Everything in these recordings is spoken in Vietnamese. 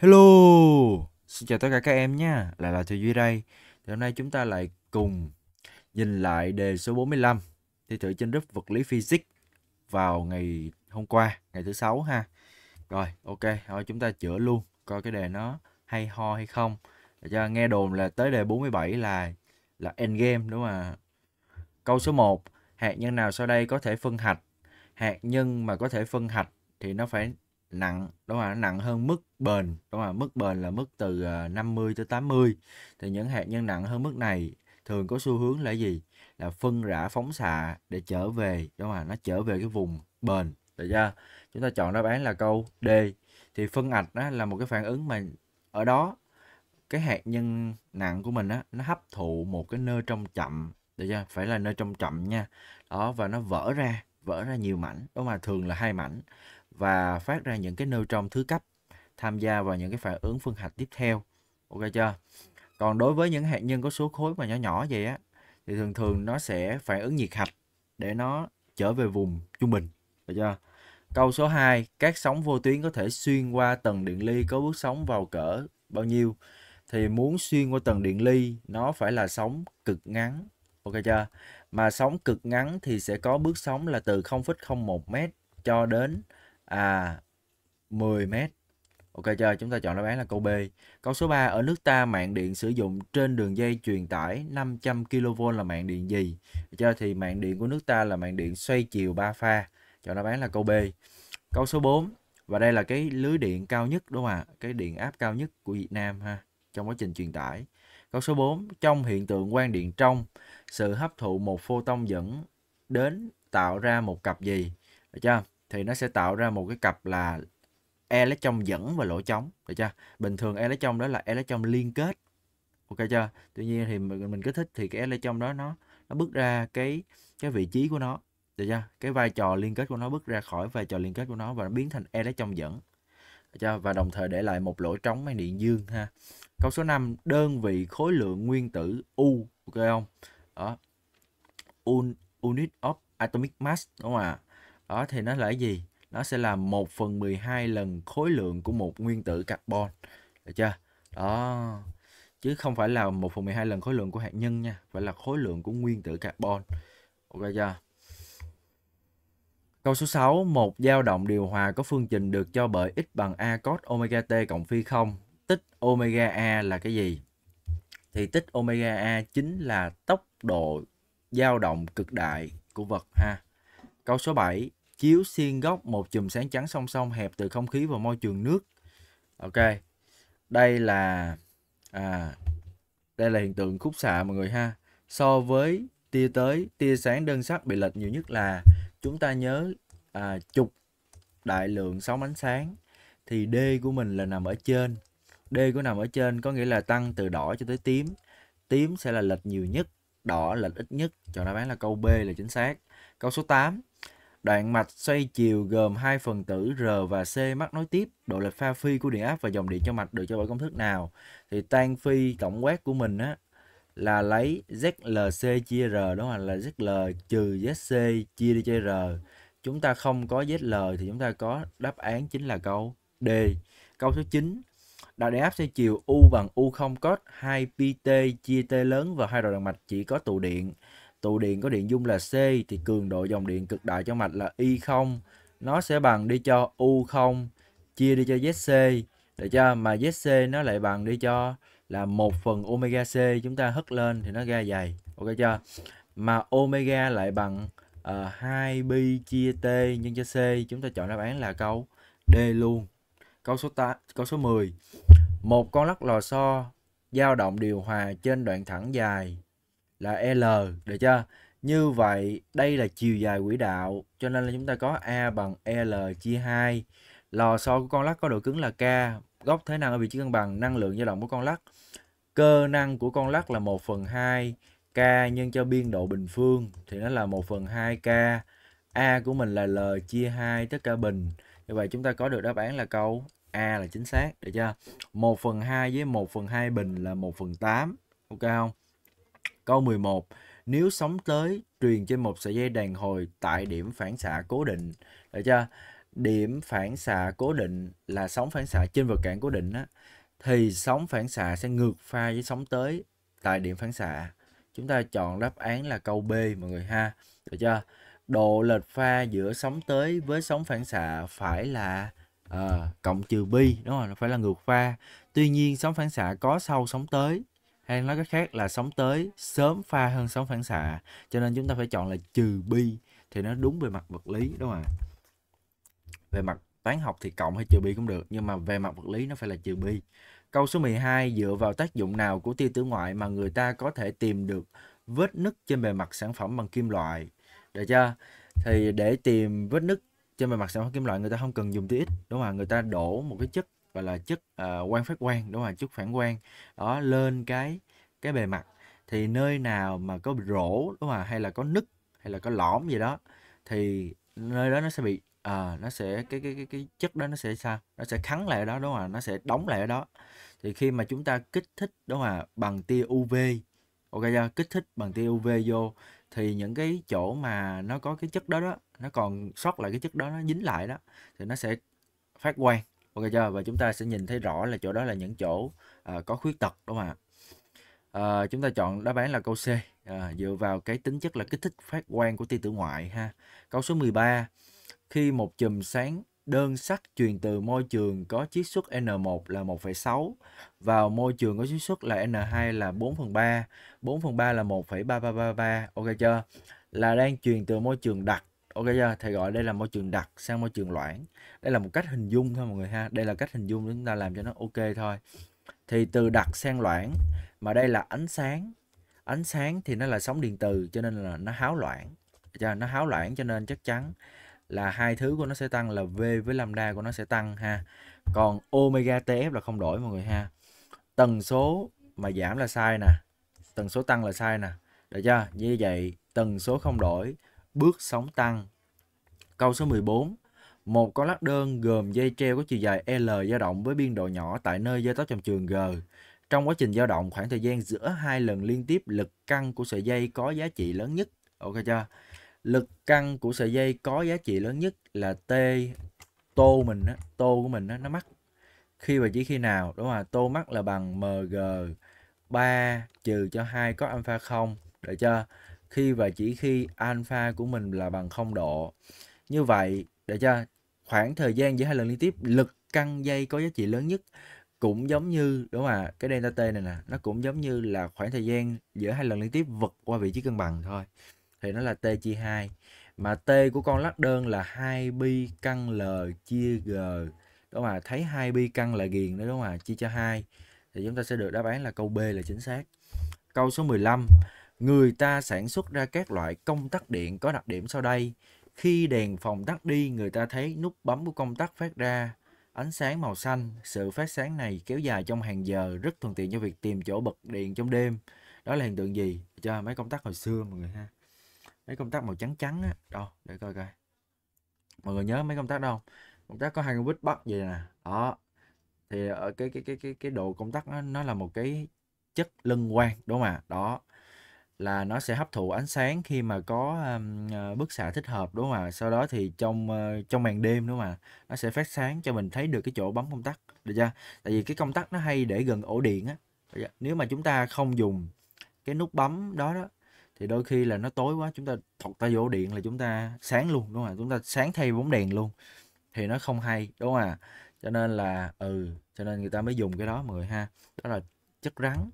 Hello, xin chào tất cả các em nha, lại là Thùy Duy đây Thì hôm nay chúng ta lại cùng nhìn lại đề số 45 Thi thử trên lớp vật lý physics vào ngày hôm qua, ngày thứ sáu ha Rồi, ok, thôi chúng ta chữa luôn, coi cái đề nó hay ho hay không Để cho nghe đồn là tới đề 47 là là endgame đúng không ạ? Câu số 1, hạt nhân nào sau đây có thể phân hạch Hạt nhân mà có thể phân hạch thì nó phải nặng đúng không ạ nặng hơn mức bền đúng không ạ mức bền là mức từ 50 ờ, tới 80 thì những hạt nhân nặng hơn mức này thường có xu hướng là gì là phân rã phóng xạ để trở về đúng không ạ nó trở về cái vùng bền được chưa chúng ta chọn đáp án là câu D thì phân ạch đó là một cái phản ứng mà ở đó cái hạt nhân nặng của mình á nó hấp thụ một cái nơi trong chậm được chưa phải là nơi trong chậm nha đó và nó vỡ ra vỡ ra nhiều mảnh đúng không ạ? thường là hai mảnh và phát ra những cái neutron thứ cấp tham gia vào những cái phản ứng phân hạch tiếp theo. Ok chưa? Còn đối với những hạt nhân có số khối mà nhỏ nhỏ vậy á thì thường thường nó sẽ phản ứng nhiệt hạch để nó trở về vùng trung bình. Được chưa? Câu số 2, các sóng vô tuyến có thể xuyên qua tầng điện ly có bước sóng vào cỡ bao nhiêu? Thì muốn xuyên qua tầng điện ly nó phải là sóng cực ngắn. Ok chưa? Mà sóng cực ngắn thì sẽ có bước sóng là từ 0,01m cho đến à 10 mét. Ok chưa? Chúng ta chọn đáp án là câu B. Câu số 3 ở nước ta mạng điện sử dụng trên đường dây truyền tải 500 kV là mạng điện gì? Cho thì mạng điện của nước ta là mạng điện xoay chiều 3 pha. Chọn đáp án là câu B. Câu số 4 và đây là cái lưới điện cao nhất đúng không ạ? Cái điện áp cao nhất của Việt Nam ha trong quá trình truyền tải. Câu số 4 trong hiện tượng quang điện trong sự hấp thụ một photon dẫn đến tạo ra một cặp gì? Được chưa? thì nó sẽ tạo ra một cái cặp là electron dẫn và lỗ trống được chưa bình thường electron đó là electron liên kết ok chưa tuy nhiên thì mình, mình cứ thích thì cái electron đó nó nó bước ra cái cái vị trí của nó được chưa cái vai trò liên kết của nó bước ra khỏi vai trò liên kết của nó và nó biến thành electron dẫn được chưa và đồng thời để lại một lỗ trống mang điện dương ha câu số 5 đơn vị khối lượng nguyên tử u ok không đó Un, unit of atomic mass đúng không ạ à? đó thì nó là cái gì nó sẽ là 1 phần 12 lần khối lượng của một nguyên tử carbon được chưa đó chứ không phải là 1 phần 12 lần khối lượng của hạt nhân nha phải là khối lượng của nguyên tử carbon ok chưa Câu số 6, một dao động điều hòa có phương trình được cho bởi x bằng a cos omega t cộng phi không. Tích omega a là cái gì? Thì tích omega a chính là tốc độ dao động cực đại của vật ha. Câu số 7, chiếu xiên góc một chùm sáng trắng song song hẹp từ không khí vào môi trường nước ok đây là à, đây là hiện tượng khúc xạ mọi người ha so với tia tới tia sáng đơn sắc bị lệch nhiều nhất là chúng ta nhớ à, chụp đại lượng sóng ánh sáng thì D của mình là nằm ở trên D của nằm ở trên có nghĩa là tăng từ đỏ cho tới tím tím sẽ là lệch nhiều nhất đỏ lệch ít nhất chọn đáp án là câu B là chính xác câu số 8 Đoạn mạch xoay chiều gồm hai phần tử R và C mắc nối tiếp. Độ lệch pha phi của điện áp và dòng điện cho mạch được cho bởi công thức nào? Thì tan phi tổng quát của mình á là lấy ZLC chia R đó không? Là ZL trừ ZC chia đi cho R. Chúng ta không có ZL thì chúng ta có đáp án chính là câu D. Câu số 9. Đạo điện áp xoay chiều U bằng U0 cos 2pt chia T lớn và hai đoạn mạch chỉ có tụ điện tụ điện có điện dung là C thì cường độ dòng điện cực đại cho mạch là Y0 nó sẽ bằng đi cho U0 chia đi cho ZC để cho mà ZC nó lại bằng đi cho là 1 phần omega C chúng ta hất lên thì nó ra dày ok chưa mà omega lại bằng uh, ờ, 2pi chia t nhân cho c chúng ta chọn đáp án là câu D luôn câu số 8 câu số 10 một con lắc lò xo dao động điều hòa trên đoạn thẳng dài là L được chưa? Như vậy đây là chiều dài quỹ đạo cho nên là chúng ta có A bằng L chia 2. Lò xo của con lắc có độ cứng là K, góc thế năng ở vị trí cân bằng, năng lượng dao động của con lắc. Cơ năng của con lắc là 1 phần 2 K nhân cho biên độ bình phương thì nó là 1 phần 2 K. A của mình là L chia 2 tất cả bình. Như vậy chúng ta có được đáp án là câu A là chính xác, được chưa? 1 phần 2 với 1 phần 2 bình là 1 phần 8. Ok không? Câu 11. Nếu sóng tới truyền trên một sợi dây đàn hồi tại điểm phản xạ cố định. Được chưa? Điểm phản xạ cố định là sóng phản xạ trên vật cản cố định á. Thì sóng phản xạ sẽ ngược pha với sóng tới tại điểm phản xạ. Chúng ta chọn đáp án là câu B mọi người ha. Được chưa? Độ lệch pha giữa sóng tới với sóng phản xạ phải là à, cộng trừ bi. Đúng rồi, phải là ngược pha. Tuy nhiên sóng phản xạ có sau sóng tới hay nói cách khác là sóng tới sớm pha hơn sóng phản xạ cho nên chúng ta phải chọn là trừ bi thì nó đúng về mặt vật lý đúng không ạ về mặt toán học thì cộng hay trừ bi cũng được nhưng mà về mặt vật lý nó phải là trừ bi câu số 12 dựa vào tác dụng nào của tia tử ngoại mà người ta có thể tìm được vết nứt trên bề mặt sản phẩm bằng kim loại được chưa thì để tìm vết nứt trên bề mặt sản phẩm kim loại người ta không cần dùng tia x đúng không ạ? người ta đổ một cái chất gọi là chất uh, ờ, quan phát quang đúng không chất phản quang đó lên cái cái bề mặt thì nơi nào mà có rỗ đúng không hay là có nứt hay là có lõm gì đó thì nơi đó nó sẽ bị à, nó sẽ cái cái cái cái chất đó nó sẽ sao nó sẽ khắn lại ở đó đúng không ạ nó sẽ đóng lại ở đó thì khi mà chúng ta kích thích đúng không ạ bằng tia UV ok chưa kích thích bằng tia UV vô thì những cái chỗ mà nó có cái chất đó đó nó còn sót lại cái chất đó nó dính lại đó thì nó sẽ phát quang ok chưa và chúng ta sẽ nhìn thấy rõ là chỗ đó là những chỗ à, có khuyết tật đúng không ạ à, chúng ta chọn đáp án là câu C à, dựa vào cái tính chất là kích thích phát quang của tia tử ngoại ha câu số 13 khi một chùm sáng đơn sắc truyền từ môi trường có chiết xuất N1 là 1,6 vào môi trường có chiết xuất là N2 là 4 phần 3 4 phần 3 là 1,3333 ok chưa là đang truyền từ môi trường đặc ok chưa thầy gọi đây là môi trường đặc sang môi trường loãng đây là một cách hình dung thôi mọi người ha đây là cách hình dung để chúng ta làm cho nó ok thôi thì từ đặc sang loãng mà đây là ánh sáng ánh sáng thì nó là sóng điện từ cho nên là nó háo loãng cho nó háo loãng cho nên chắc chắn là hai thứ của nó sẽ tăng là v với lambda của nó sẽ tăng ha còn omega tf là không đổi mọi người ha tần số mà giảm là sai nè tần số tăng là sai nè được chưa như vậy tần số không đổi bước sóng tăng. Câu số 14. Một con lắc đơn gồm dây treo có chiều dài L dao động với biên độ nhỏ tại nơi dây tóc trong trường G. Trong quá trình dao động, khoảng thời gian giữa hai lần liên tiếp lực căng của sợi dây có giá trị lớn nhất. Ok chưa? Lực căng của sợi dây có giá trị lớn nhất là T tô mình á, tô của mình á, nó mắc khi và chỉ khi nào đúng không tô mắc là bằng mg 3 trừ cho 2 có alpha 0 được chưa khi và chỉ khi alpha của mình là bằng không độ. Như vậy, để cho khoảng thời gian giữa hai lần liên tiếp lực căng dây có giá trị lớn nhất cũng giống như đúng không ạ cái delta t này nè nó cũng giống như là khoảng thời gian giữa hai lần liên tiếp vượt qua vị trí cân bằng thôi thì nó là t chia 2 mà t của con lắc đơn là 2 pi căn l chia g đúng không ạ thấy 2 pi căn là ghiền nữa đúng không ạ chia cho 2 thì chúng ta sẽ được đáp án là câu B là chính xác câu số 15 người ta sản xuất ra các loại công tắc điện có đặc điểm sau đây. Khi đèn phòng tắt đi, người ta thấy nút bấm của công tắc phát ra ánh sáng màu xanh. Sự phát sáng này kéo dài trong hàng giờ, rất thuận tiện cho việc tìm chỗ bật điện trong đêm. Đó là hiện tượng gì? Cho mấy công tắc hồi xưa mọi người ha. Mấy công tắc màu trắng trắng á. Đâu, để coi coi. Mọi người nhớ mấy công tắc đâu? Công tắc có hai con vít bắt vậy nè. Đó. Thì ở cái cái cái cái cái độ công tắc nó, nó là một cái chất lân quang đúng không ạ? À? Đó là nó sẽ hấp thụ ánh sáng khi mà có ờ, bức xạ thích hợp đúng không ạ? Sau đó thì trong ờ, trong màn đêm đúng không ạ? Nó sẽ phát sáng cho mình thấy được cái chỗ bấm công tắc, được chưa? Tại vì cái công tắc nó hay để gần ổ điện á. Nếu mà chúng ta không dùng cái nút bấm đó đó thì đôi khi là nó tối quá chúng ta thọc ta vô điện là chúng ta sáng luôn đúng không ạ? Chúng ta sáng thay bóng đèn luôn. Thì nó không hay đúng không ạ? Cho nên là ừ, cho nên người ta mới dùng cái đó mọi người ha. Đó là chất rắn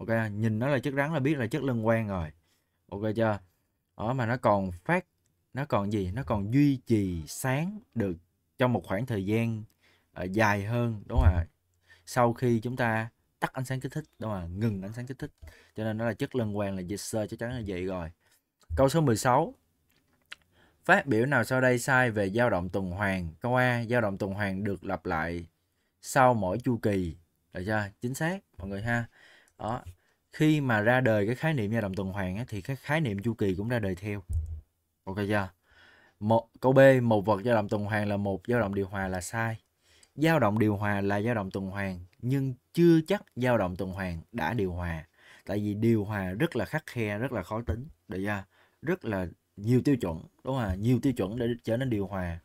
ok nhìn nó là chất rắn là biết là chất lân quan rồi ok chưa ở ờ, mà nó còn phát nó còn gì nó còn duy trì sáng được trong một khoảng thời gian ờ, dài hơn đúng không ạ sau khi chúng ta tắt ánh sáng kích thích đúng không ạ ngừng ánh sáng kích thích cho nên nó là chất lân quan là dịch sơ chắc chắn là vậy rồi câu số 16 phát biểu nào sau đây sai về dao động tuần hoàn câu a dao động tuần hoàn được lặp lại sau mỗi chu kỳ được chưa chính xác mọi người ha đó khi mà ra đời cái khái niệm dao động tuần hoàn ấy, thì cái khái niệm chu kỳ cũng ra đời theo ok chưa một câu b một vật dao động tuần hoàn là một dao động điều hòa là sai dao động điều hòa là dao động tuần hoàn nhưng chưa chắc dao động tuần hoàn đã điều hòa tại vì điều hòa rất là khắc khe rất là khó tính được chưa rất là nhiều tiêu chuẩn đúng không à? nhiều tiêu chuẩn để trở nên điều hòa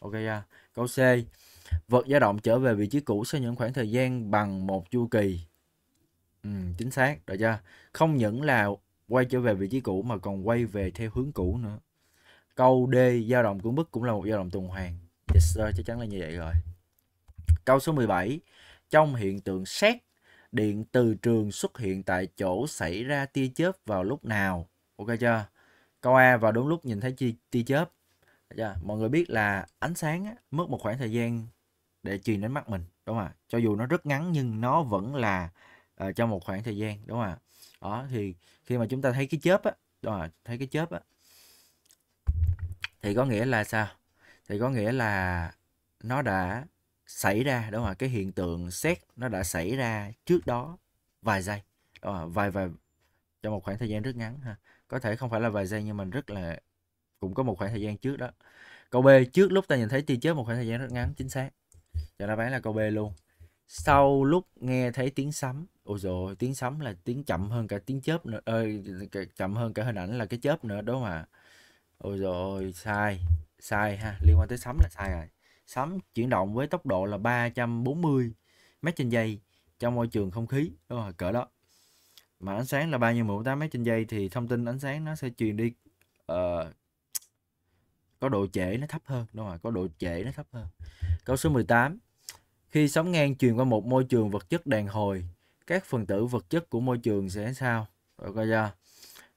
ok chưa câu c vật dao động trở về vị trí cũ sau những khoảng thời gian bằng một chu kỳ Ừ, chính xác, được chưa? Không những là quay trở về vị trí cũ mà còn quay về theo hướng cũ nữa. Câu D dao động cưỡng bức cũng là một dao động tuần hoàn. Yes sir, chắc chắn là như vậy rồi. Câu số 17. Trong hiện tượng xét, điện từ trường xuất hiện tại chỗ xảy ra tia chớp vào lúc nào? Ok chưa? Câu A vào đúng lúc nhìn thấy tia, chớp. Chưa? Mọi người biết là ánh sáng mất một khoảng thời gian để truyền đến mắt mình. Đúng không ạ? Cho dù nó rất ngắn nhưng nó vẫn là Ờ, trong một khoảng thời gian đúng không ạ đó thì khi mà chúng ta thấy cái chớp á đúng đó, thấy cái chớp á thì có nghĩa là sao thì có nghĩa là nó đã xảy ra đúng không ạ cái hiện tượng xét nó đã xảy ra trước đó vài giây đúng không? vài vài trong một khoảng thời gian rất ngắn ha có thể không phải là vài giây nhưng mà rất là cũng có một khoảng thời gian trước đó câu b trước lúc ta nhìn thấy tia chớp một khoảng thời gian rất ngắn chính xác cho đáp án là câu b luôn sau lúc nghe thấy tiếng sấm ôi rồi tiếng sấm là tiếng chậm hơn cả tiếng chớp nữa ơi chậm hơn cả hình ảnh là cái chớp nữa đúng không ạ à? ôi rồi sai sai ha liên quan tới sấm là sai rồi sấm chuyển động với tốc độ là 340 mét trên giây trong môi trường không khí đúng rồi cỡ đó mà ánh sáng là 3 nhân 18 mét trên giây thì thông tin ánh sáng nó sẽ truyền đi uh, có độ trễ nó thấp hơn đúng rồi có độ trễ nó thấp hơn câu số 18 khi sóng ngang truyền qua một môi trường vật chất đàn hồi các phần tử vật chất của môi trường sẽ sao rồi coi chưa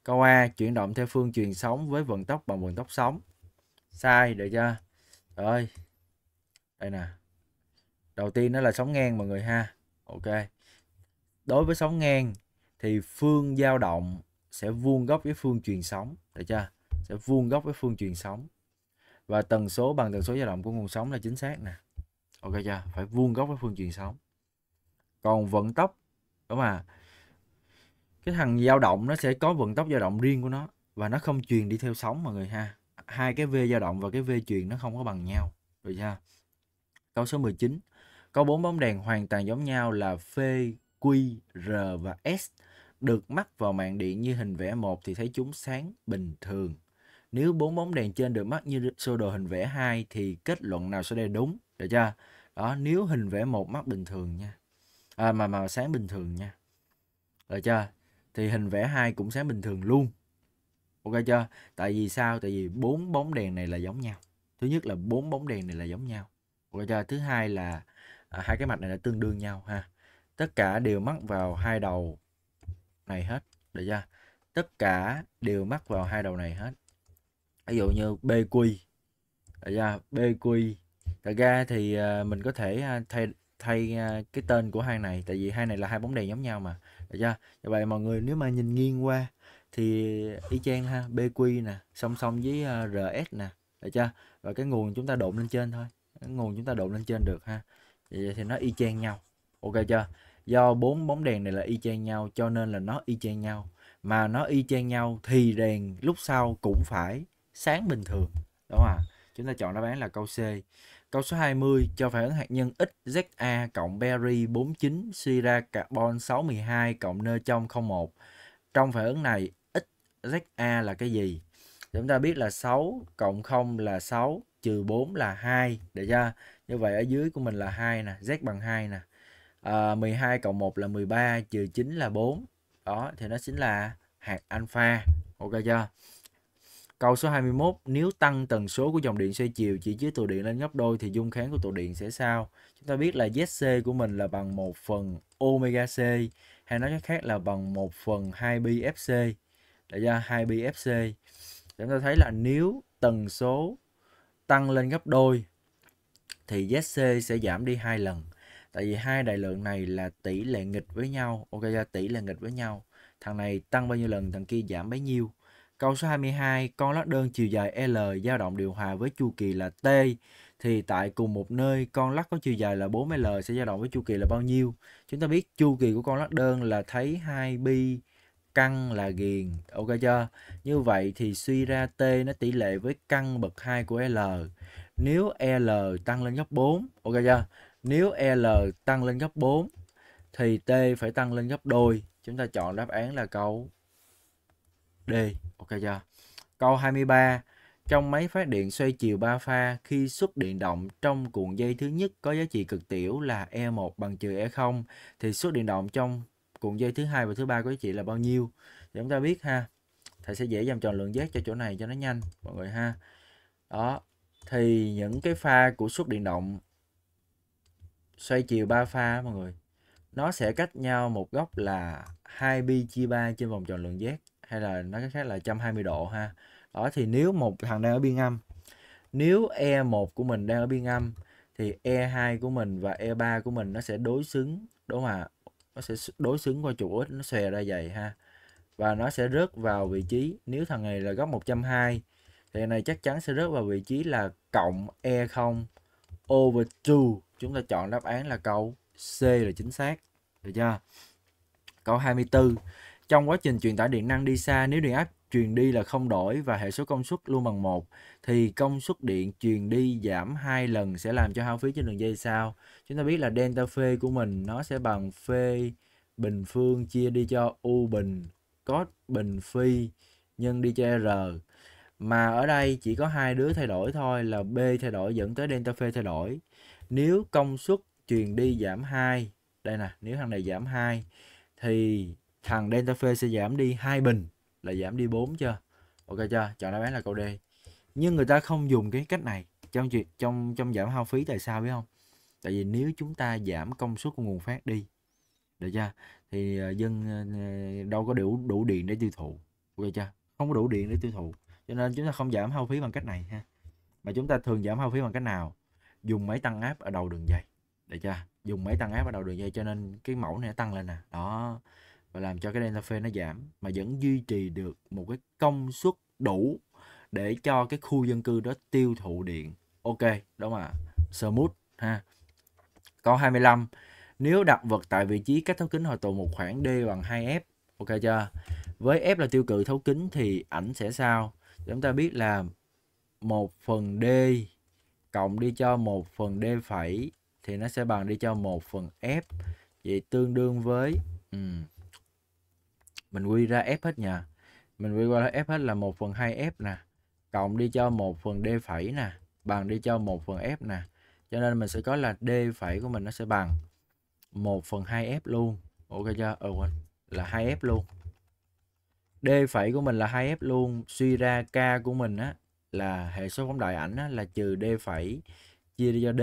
câu a chuyển động theo phương truyền sóng với vận tốc bằng vận tốc sóng sai được chưa rồi đây nè đầu tiên nó là sóng ngang mọi người ha ok đối với sóng ngang thì phương dao động sẽ vuông góc với phương truyền sóng được chưa sẽ vuông góc với phương truyền sóng và tần số bằng tần số dao động của nguồn sóng là chính xác nè ok chưa phải vuông góc với phương truyền sóng còn vận tốc đúng mà cái thằng dao động nó sẽ có vận tốc dao động riêng của nó và nó không truyền đi theo sóng mọi người ha hai cái v dao động và cái v truyền nó không có bằng nhau rồi ha câu số 19 có bốn bóng đèn hoàn toàn giống nhau là P, Q, R và S được mắc vào mạng điện như hình vẽ một thì thấy chúng sáng bình thường. Nếu bốn bóng đèn trên được mắc như sơ đồ hình vẽ 2 thì kết luận nào sẽ đây đúng, được chưa? Đó, nếu hình vẽ một mắc bình thường nha à, mà màu sáng bình thường nha được chưa thì hình vẽ hai cũng sáng bình thường luôn ok chưa tại vì sao tại vì bốn bóng đèn này là giống nhau thứ nhất là bốn bóng đèn này là giống nhau ok chưa thứ hai là à, hai cái mặt này là tương đương nhau ha tất cả đều mắc vào hai đầu này hết được chưa tất cả đều mắc vào hai đầu này hết ví dụ như bq được chưa bq thật ra thì à, mình có thể à, thay thay uh, cái tên của hai này tại vì hai này là hai bóng đèn giống nhau mà được chưa như vậy mọi người nếu mà nhìn nghiêng qua thì y chang ha BQ nè song song với uh, RS nè được chưa và cái nguồn chúng ta độn lên trên thôi cái nguồn chúng ta độn lên trên được ha vậy thì nó y chang nhau ok chưa do bốn bóng đèn này là y chang nhau cho nên là nó y chang nhau mà nó y chang nhau thì đèn lúc sau cũng phải sáng bình thường đúng không ạ à? chúng ta chọn đáp án là câu C Câu số 20 cho phản ứng hạt nhân XZA cộng beri 49 suy ra carbon 612 cộng nơ trong 01. Trong phản ứng này XZA là cái gì? Chúng ta biết là 6 cộng 0 là 6 trừ 4 là 2 được chưa? Như vậy ở dưới của mình là 2 nè, Z bằng 2 nè. À, 12 cộng 1 là 13 trừ 9 là 4. Đó thì nó chính là hạt alpha. Ok chưa? Câu số 21, nếu tăng tần số của dòng điện xoay chiều chỉ chứa tụ điện lên gấp đôi thì dung kháng của tụ điện sẽ sao? Chúng ta biết là ZC của mình là bằng 1 phần omega C hay nói cách khác là bằng 1 phần 2BFC. Để ra 2BFC. Chúng ta thấy là nếu tần số tăng lên gấp đôi thì ZC sẽ giảm đi hai lần. Tại vì hai đại lượng này là tỷ lệ nghịch với nhau. Ok, tỷ lệ nghịch với nhau. Thằng này tăng bao nhiêu lần, thằng kia giảm bấy nhiêu Câu số 22, con lát đơn chiều dài L dao động điều hòa với chu kỳ là T thì tại cùng một nơi con lắc có chiều dài là 4L sẽ dao động với chu kỳ là bao nhiêu? Chúng ta biết chu kỳ của con lắc đơn là thấy 2 pi căn là ghiền, ok chưa? Như vậy thì suy ra T nó tỷ lệ với căn bậc 2 của L. Nếu L tăng lên gấp 4, ok chưa? Nếu L tăng lên gấp 4 thì T phải tăng lên gấp đôi. Chúng ta chọn đáp án là câu D. Ok chưa? Câu 23. Trong máy phát điện xoay chiều 3 pha, khi xuất điện động trong cuộn dây thứ nhất có giá trị cực tiểu là E1 bằng trừ E0 thì xuất điện động trong cuộn dây thứ hai và thứ ba có giá trị là bao nhiêu? Thì chúng ta biết ha. Thầy sẽ dễ dàng tròn lượng giác cho chỗ này cho nó nhanh mọi người ha. Đó. Thì những cái pha của xuất điện động xoay chiều 3 pha mọi người. Nó sẽ cách nhau một góc là 2pi chia 3 trên vòng tròn lượng giác hay là nói cách khác là 120 độ ha đó thì nếu một thằng đang ở biên âm nếu E1 của mình đang ở biên âm thì E2 của mình và E3 của mình nó sẽ đối xứng đúng không ạ nó sẽ đối xứng qua trục x nó xòe ra vậy ha và nó sẽ rớt vào vị trí nếu thằng này là góc 120 thì này chắc chắn sẽ rớt vào vị trí là cộng E0 over 2 chúng ta chọn đáp án là câu C là chính xác được chưa câu 24 trong quá trình truyền tải điện năng đi xa, nếu điện áp truyền đi là không đổi và hệ số công suất luôn bằng một thì công suất điện truyền đi giảm hai lần sẽ làm cho hao phí trên đường dây sao. Chúng ta biết là delta P của mình nó sẽ bằng P bình phương chia đi cho U bình cos bình phi nhân đi cho R. Mà ở đây chỉ có hai đứa thay đổi thôi là B thay đổi dẫn tới delta P thay đổi. Nếu công suất truyền đi giảm 2, đây nè, nếu thằng này giảm 2 thì thằng Delta Phi sẽ giảm đi hai bình là giảm đi 4 chưa ok chưa chọn đáp án là câu D nhưng người ta không dùng cái cách này trong chuyện trong trong giảm hao phí tại sao biết không tại vì nếu chúng ta giảm công suất của nguồn phát đi được chưa thì ờ, dân ờ, đâu có đủ đủ điện để tiêu thụ ok chưa không có đủ điện để tiêu thụ cho nên chúng ta không giảm hao phí bằng cách này ha mà chúng ta thường giảm hao phí bằng cách nào dùng máy tăng áp ở đầu đường dây được chưa dùng máy tăng áp ở đầu đường dây cho nên cái mẫu này tăng lên nè đó và làm cho cái delta phase nó giảm mà vẫn duy trì được một cái công suất đủ để cho cái khu dân cư đó tiêu thụ điện. Ok, đó mà smooth ha. Câu 25. Nếu đặt vật tại vị trí cách thấu kính hồi tụ một khoảng D bằng 2F. Ok chưa? Với F là tiêu cự thấu kính thì ảnh sẽ sao? Chúng ta biết là 1 phần D cộng đi cho 1 phần D phẩy thì nó sẽ bằng đi cho 1 phần F. Vậy tương đương với... Ừ, mình quy ra f hết nhờ mình quy qua f hết là 1 phần 2 f nè cộng đi cho 1 phần d phẩy nè bằng đi cho 1 phần f nè cho nên mình sẽ có là d phẩy của mình nó sẽ bằng 1 phần 2 f luôn ok chưa ờ quên là 2f luôn d phẩy của mình là 2f luôn suy ra k của mình á là hệ số phóng đại ảnh á, là trừ d phẩy chia đi cho d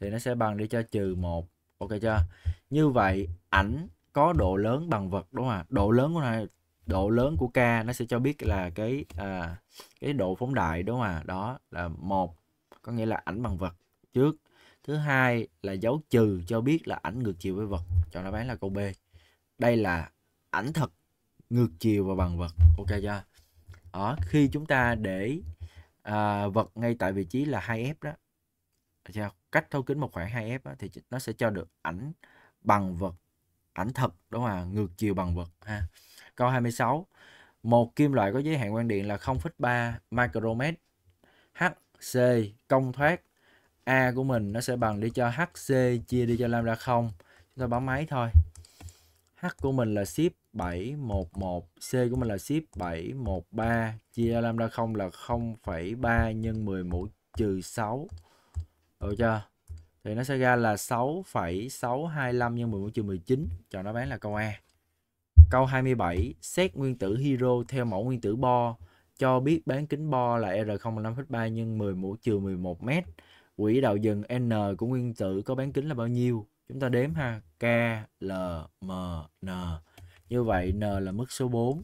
thì nó sẽ bằng đi cho trừ 1 ok chưa như vậy ảnh có độ lớn bằng vật đúng không ạ độ lớn của này độ lớn của k nó sẽ cho biết là cái à, cái độ phóng đại đúng không ạ đó là một có nghĩa là ảnh bằng vật trước thứ hai là dấu trừ cho biết là ảnh ngược chiều với vật chọn đáp án là câu b đây là ảnh thật ngược chiều và bằng vật ok chưa đó khi chúng ta để à, vật ngay tại vị trí là 2f đó cách thấu kính một khoảng 2f thì nó sẽ cho được ảnh bằng vật ảnh thật đúng không ạ ngược chiều bằng vật ha câu 26 một kim loại có giới hạn quang điện là 0,3 micromet HC công thoát A của mình nó sẽ bằng đi cho HC chia đi cho lambda 0 chúng ta bấm máy thôi H của mình là ship 711 C của mình là ship 713 chia lambda 0 là 0,3 nhân 10 mũ trừ 6 được chưa thì nó sẽ ra là 6,625 nhân 10 trừ 19 cho nó bán là câu A câu 27 xét nguyên tử hero theo mẫu nguyên tử bo cho biết bán kính bo là R05,3 nhân 10 mũ trừ 11 m quỹ đạo dừng N của nguyên tử có bán kính là bao nhiêu chúng ta đếm ha K L M N như vậy N là mức số 4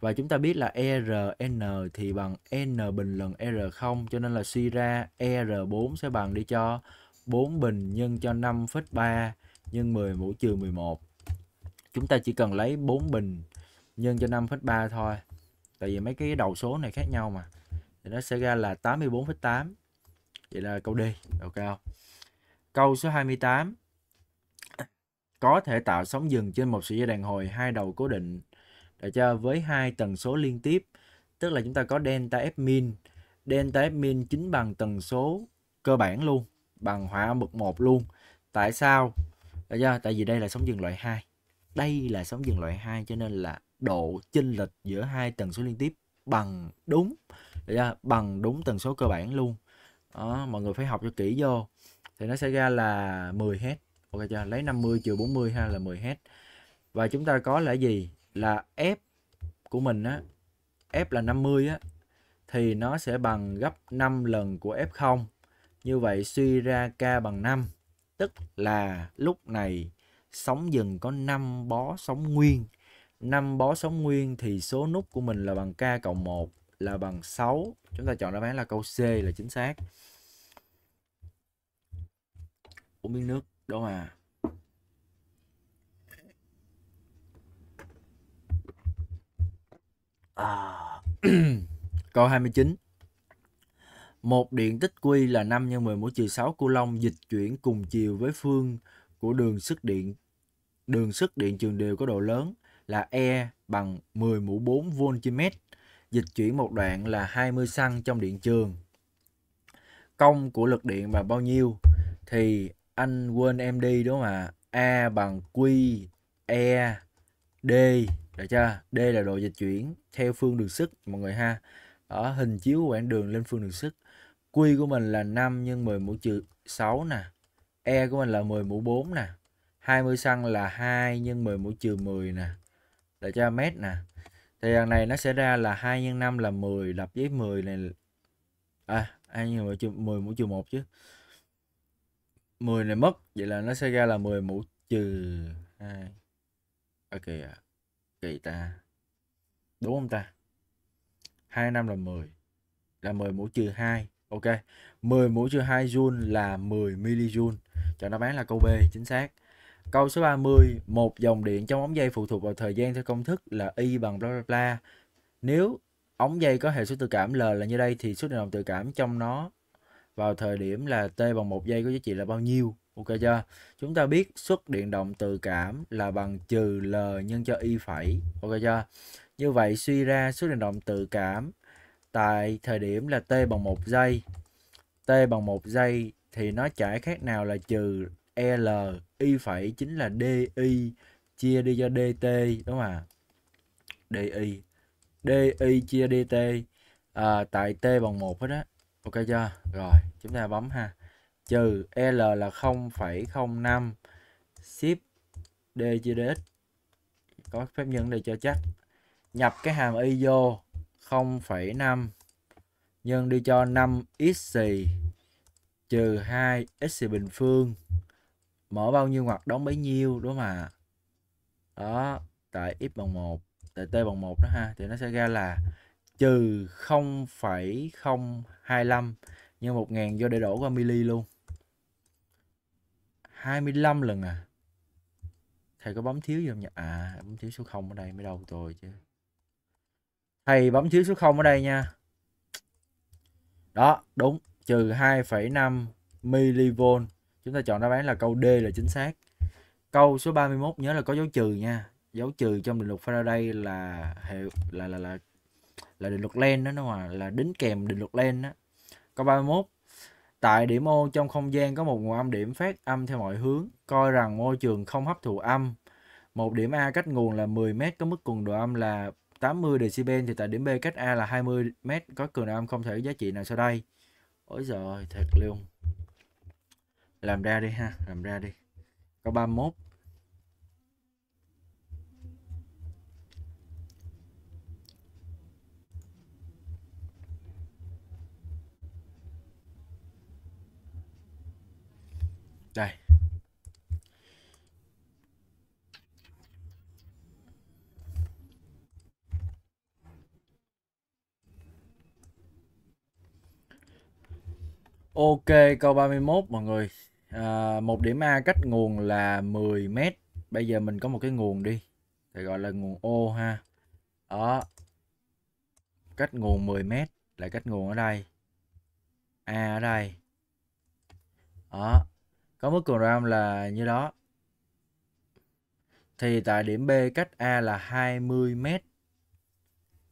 và chúng ta biết là ERN thì bằng N bình lần R0 cho nên là suy ra R4 sẽ bằng đi cho 4 bình nhân cho 5,3 nhân 10 mũ trừ 11. Chúng ta chỉ cần lấy 4 bình nhân cho 5,3 thôi. Tại vì mấy cái đầu số này khác nhau mà. Thì nó sẽ ra là 84,8. Vậy là câu D, đầu cao. Câu số 28. Có thể tạo sóng dừng trên một sợi dây đàn hồi hai đầu cố định để cho với hai tần số liên tiếp, tức là chúng ta có delta F min, delta F min chính bằng tần số cơ bản luôn bằng hóa mực 1 luôn. Tại sao? Đấy chưa? Tại vì đây là sóng dừng loại 2. Đây là sóng dừng loại 2 cho nên là độ chênh lệch giữa hai tần số liên tiếp bằng đúng chưa? bằng đúng tần số cơ bản luôn. Đó, mọi người phải học cho kỹ vô. Thì nó sẽ ra là 10 Hz. Ok chưa? Lấy 50 trừ 40 ha là 10 Hz. Và chúng ta có là gì? Là F của mình á, F là 50 á thì nó sẽ bằng gấp 5 lần của F0 như vậy suy ra K bằng 5. Tức là lúc này sóng dừng có 5 bó sóng nguyên. 5 bó sóng nguyên thì số nút của mình là bằng K cộng 1 là bằng 6. Chúng ta chọn đáp án là câu C là chính xác. Uống miếng nước đó mà. À. Câu 29. Một điện tích quy là 5 x 10 mũ trừ 6 coulomb dịch chuyển cùng chiều với phương của đường sức điện. Đường sức điện trường đều có độ lớn là E bằng 10 mũ 4 V trên mét. Dịch chuyển một đoạn là 20 xăng trong điện trường. Công của lực điện là bao nhiêu? Thì anh quên em đi đúng không ạ? À? A bằng Q E D được chưa? D là độ dịch chuyển theo phương đường sức mọi người ha. Ở hình chiếu quãng đường lên phương đường sức Q của mình là 5 nhân 10 mũ trừ 6 nè. E của mình là 10 mũ 4 nè. 20 xăng là 2 nhân 10 mũ trừ 10 nè. Là cho mét nè. Thì đằng này nó sẽ ra là 2 nhân 5 là 10. Lập với 10 này. À 2 nhân 10 mũ trừ 1 chứ. 10 này mất. Vậy là nó sẽ ra là 10 mũ trừ 2. Ok à. Kỳ ta. Đúng không ta? 2 năm là 10. Là 10 mũ trừ 2 Ok, 10 mũ trừ 2 joule là 10 milijoule. Chọn đáp án là câu B chính xác. Câu số 30, một dòng điện trong ống dây phụ thuộc vào thời gian theo công thức là y bằng bla bla bla. Nếu ống dây có hệ số tự cảm L là như đây thì số điện đồng tự cảm trong nó vào thời điểm là T bằng 1 giây có giá trị là bao nhiêu? Ok chưa? Chúng ta biết suất điện động tự cảm là bằng trừ L nhân cho Y phẩy. Ok chưa? Như vậy suy ra suất điện động tự cảm tại thời điểm là t bằng 1 giây t bằng 1 giây thì nó chả khác nào là trừ l y phẩy chính là di chia đi cho dt đúng không ạ à? di di chia dt à, tại t bằng 1 hết á ok chưa rồi chúng ta bấm ha trừ l là 0,05 ship d chia dx có phép nhân để cho chắc nhập cái hàm y vô 0,5 nhân đi cho 5x trừ 2 x bình phương mở bao nhiêu ngoặc đóng bấy nhiêu đúng không À? Đó, tại x bằng 1, tại t bằng 1 đó ha thì nó sẽ ra là trừ 0,025 nhân 1000 do để đổ qua mili luôn. 25 lần à. Thầy có bấm thiếu gì không nhỉ? À, bấm thiếu số 0 ở đây mới đâu rồi chứ thì bấm thiếu số 0 ở đây nha đó đúng trừ 2,5 mV chúng ta chọn đáp án là câu D là chính xác câu số 31 nhớ là có dấu trừ nha dấu trừ trong định luật Faraday là hiệu là là là là định luật len đó đúng không là đính kèm định luật len đó câu 31 tại điểm ô trong không gian có một nguồn âm điểm phát âm theo mọi hướng coi rằng môi trường không hấp thụ âm một điểm A cách nguồn là 10 m có mức cường độ âm là 80 decibel thì tại điểm B cách A là 20 m có cường độ âm không thể giá trị nào sau đây. Ôi giời, thật luôn. Làm ra đi ha, làm ra đi. Có 31. Đây. Ok, câu 31 mọi người. À, một điểm A cách nguồn là 10 mét. Bây giờ mình có một cái nguồn đi. Thì gọi là nguồn O ha. Đó. Cách nguồn 10 mét, là cách nguồn ở đây. A ở đây. Đó. Có mức cường RAM là như đó. Thì tại điểm B cách A là 20 mét,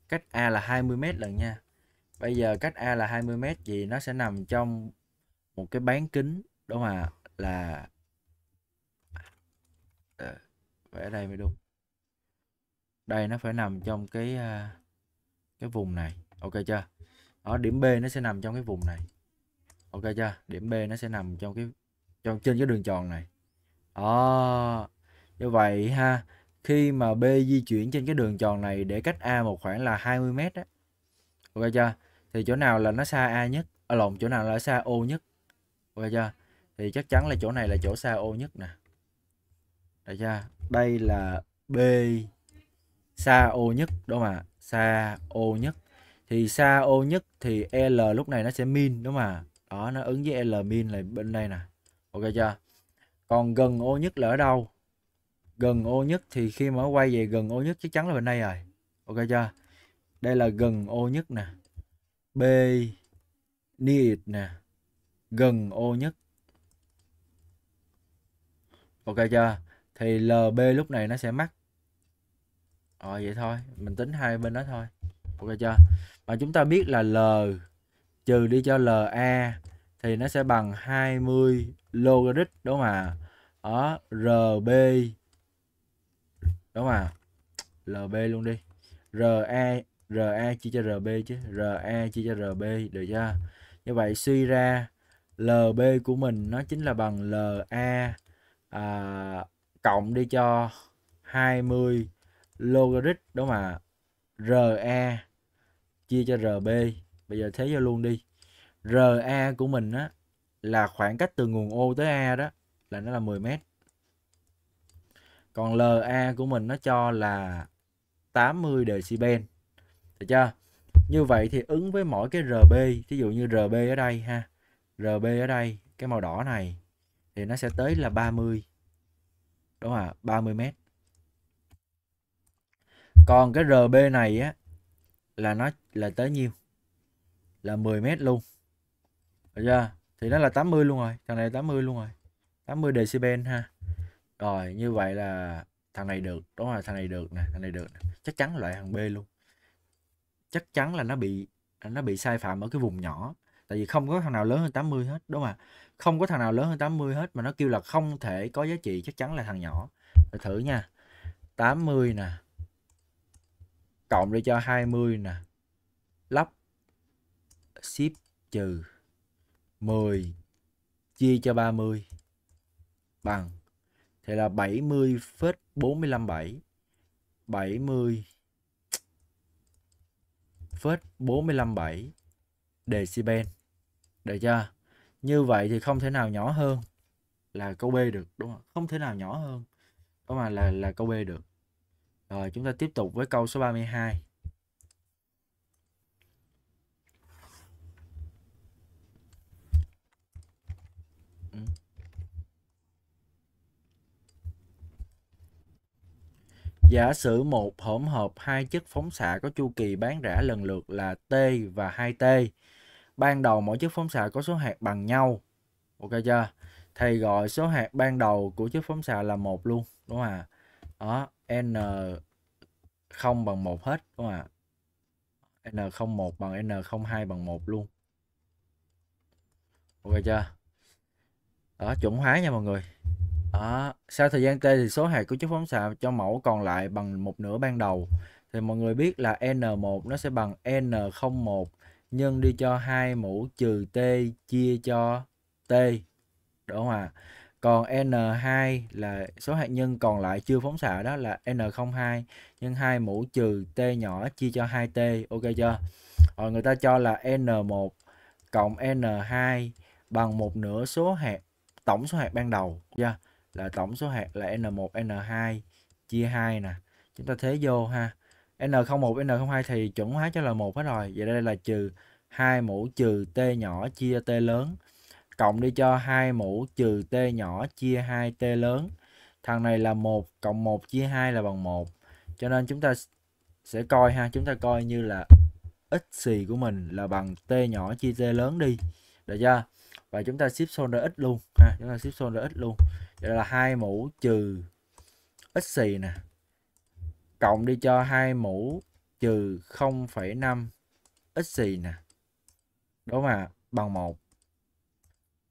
Cách A là 20 mét lần nha. Bây giờ cách A là 20 mét thì nó sẽ nằm trong một cái bán kính đó mà là vẽ ờ, đây mới đúng đây nó phải nằm trong cái ờ, cái vùng này ok chưa đó điểm b nó sẽ nằm trong cái vùng này ok chưa điểm b nó sẽ nằm trong cái trong trên cái đường tròn này đó như vậy ha khi mà b di chuyển trên cái đường tròn này để cách a một khoảng là 20 mươi mét á ok chưa thì chỗ nào là nó xa a nhất ở à, lộn chỗ nào là xa o nhất ok chưa thì chắc chắn là chỗ này là chỗ xa ô nhất nè được chưa đây là b xa ô nhất đúng không ạ xa ô nhất thì xa ô nhất thì l lúc này nó sẽ min đúng không ạ đó nó ứng với l min là bên đây nè ok chưa còn gần ô nhất là ở đâu gần ô nhất thì khi mà quay về gần ô nhất chắc chắn là bên đây rồi ok chưa đây là gần ô nhất nè b near nè gần ô nhất. Ok chưa? Thì LB lúc này nó sẽ mắc. Ờ vậy thôi, mình tính hai bên đó thôi. Ok chưa? Mà chúng ta biết là L trừ đi cho LA thì nó sẽ bằng 20 logarit đúng không ạ? À? Ờ, đó, RB đúng không ạ? À? LB luôn đi. RA RA chia cho RB chứ, RA chia cho RB được chưa? Như vậy suy ra LB của mình nó chính là bằng LA à, cộng đi cho 20 logarit đó mà RA chia cho RB. Bây giờ thế cho luôn đi. RA của mình á là khoảng cách từ nguồn O tới A đó là nó là 10 m. Còn LA của mình nó cho là 80 decibel. Được chưa? Như vậy thì ứng với mỗi cái RB, ví dụ như RB ở đây ha RB ở đây, cái màu đỏ này thì nó sẽ tới là 30. Đúng không ạ? 30 m. Còn cái RB này á là nó là tới nhiêu? Là 10 m luôn. Được chưa? Thì nó là 80 luôn rồi, thằng này 80 luôn rồi. 80 decibel ha. Rồi, như vậy là thằng này được, đúng không? thằng này được nè, thằng này được. Chắc chắn loại thằng B luôn. Chắc chắn là nó bị nó bị sai phạm ở cái vùng nhỏ tại vì không có thằng nào lớn hơn 80 hết đúng không ạ không có thằng nào lớn hơn 80 hết mà nó kêu là không thể có giá trị chắc chắn là thằng nhỏ rồi thử nha 80 nè cộng đi cho 20 nè lắp ship trừ 10 chia cho 30 bằng thì là 70,457 70 phết 457 decibel được chưa? Như vậy thì không thể nào nhỏ hơn là câu B được đúng không? Không thể nào nhỏ hơn. Đó mà là là câu B được. Rồi chúng ta tiếp tục với câu số 32. Ừ. Giả sử một hỗn hợp hai chất phóng xạ có chu kỳ bán rã lần lượt là T và 2T ban đầu mỗi chiếc phóng xạ có số hạt bằng nhau ok chưa thì gọi số hạt ban đầu của chiếc phóng xạ là một luôn đúng không ạ đó n không bằng một hết đúng không ạ n01 bằng n02 bằng một luôn ok chưa đó chuẩn hóa nha mọi người đó sau thời gian t thì số hạt của chiếc phóng xạ cho mẫu còn lại bằng một nửa ban đầu thì mọi người biết là n1 nó sẽ bằng n01 nhân đi cho 2 mũ trừ t chia cho t. Đúng không ạ? Còn N2 là số hạt nhân còn lại chưa phóng xạ đó là N02 nhân 2 mũ trừ t nhỏ chia cho 2t. Ok chưa? Rồi người ta cho là N1 cộng N2 bằng một nửa số hạt tổng số hạt ban đầu nha. Là tổng số hạt là N1 N2 chia 2 nè. Chúng ta thế vô ha. N01, N02 thì chuẩn hóa cho là một hết rồi. Vậy đây là trừ 2 mũ trừ T nhỏ chia T lớn. Cộng đi cho 2 mũ trừ T nhỏ chia 2T lớn. Thằng này là 1 cộng 1 chia 2 là bằng 1. Cho nên chúng ta sẽ coi ha, chúng ta coi như là x xì của mình là bằng T nhỏ chia T lớn đi. Được chưa? Và chúng ta ship sol ra x luôn ha, chúng ta ship sol ra x luôn. Vậy là hai mũ trừ x xì nè cộng đi cho hai mũ trừ 0,5 x gì nè đúng không ạ bằng 1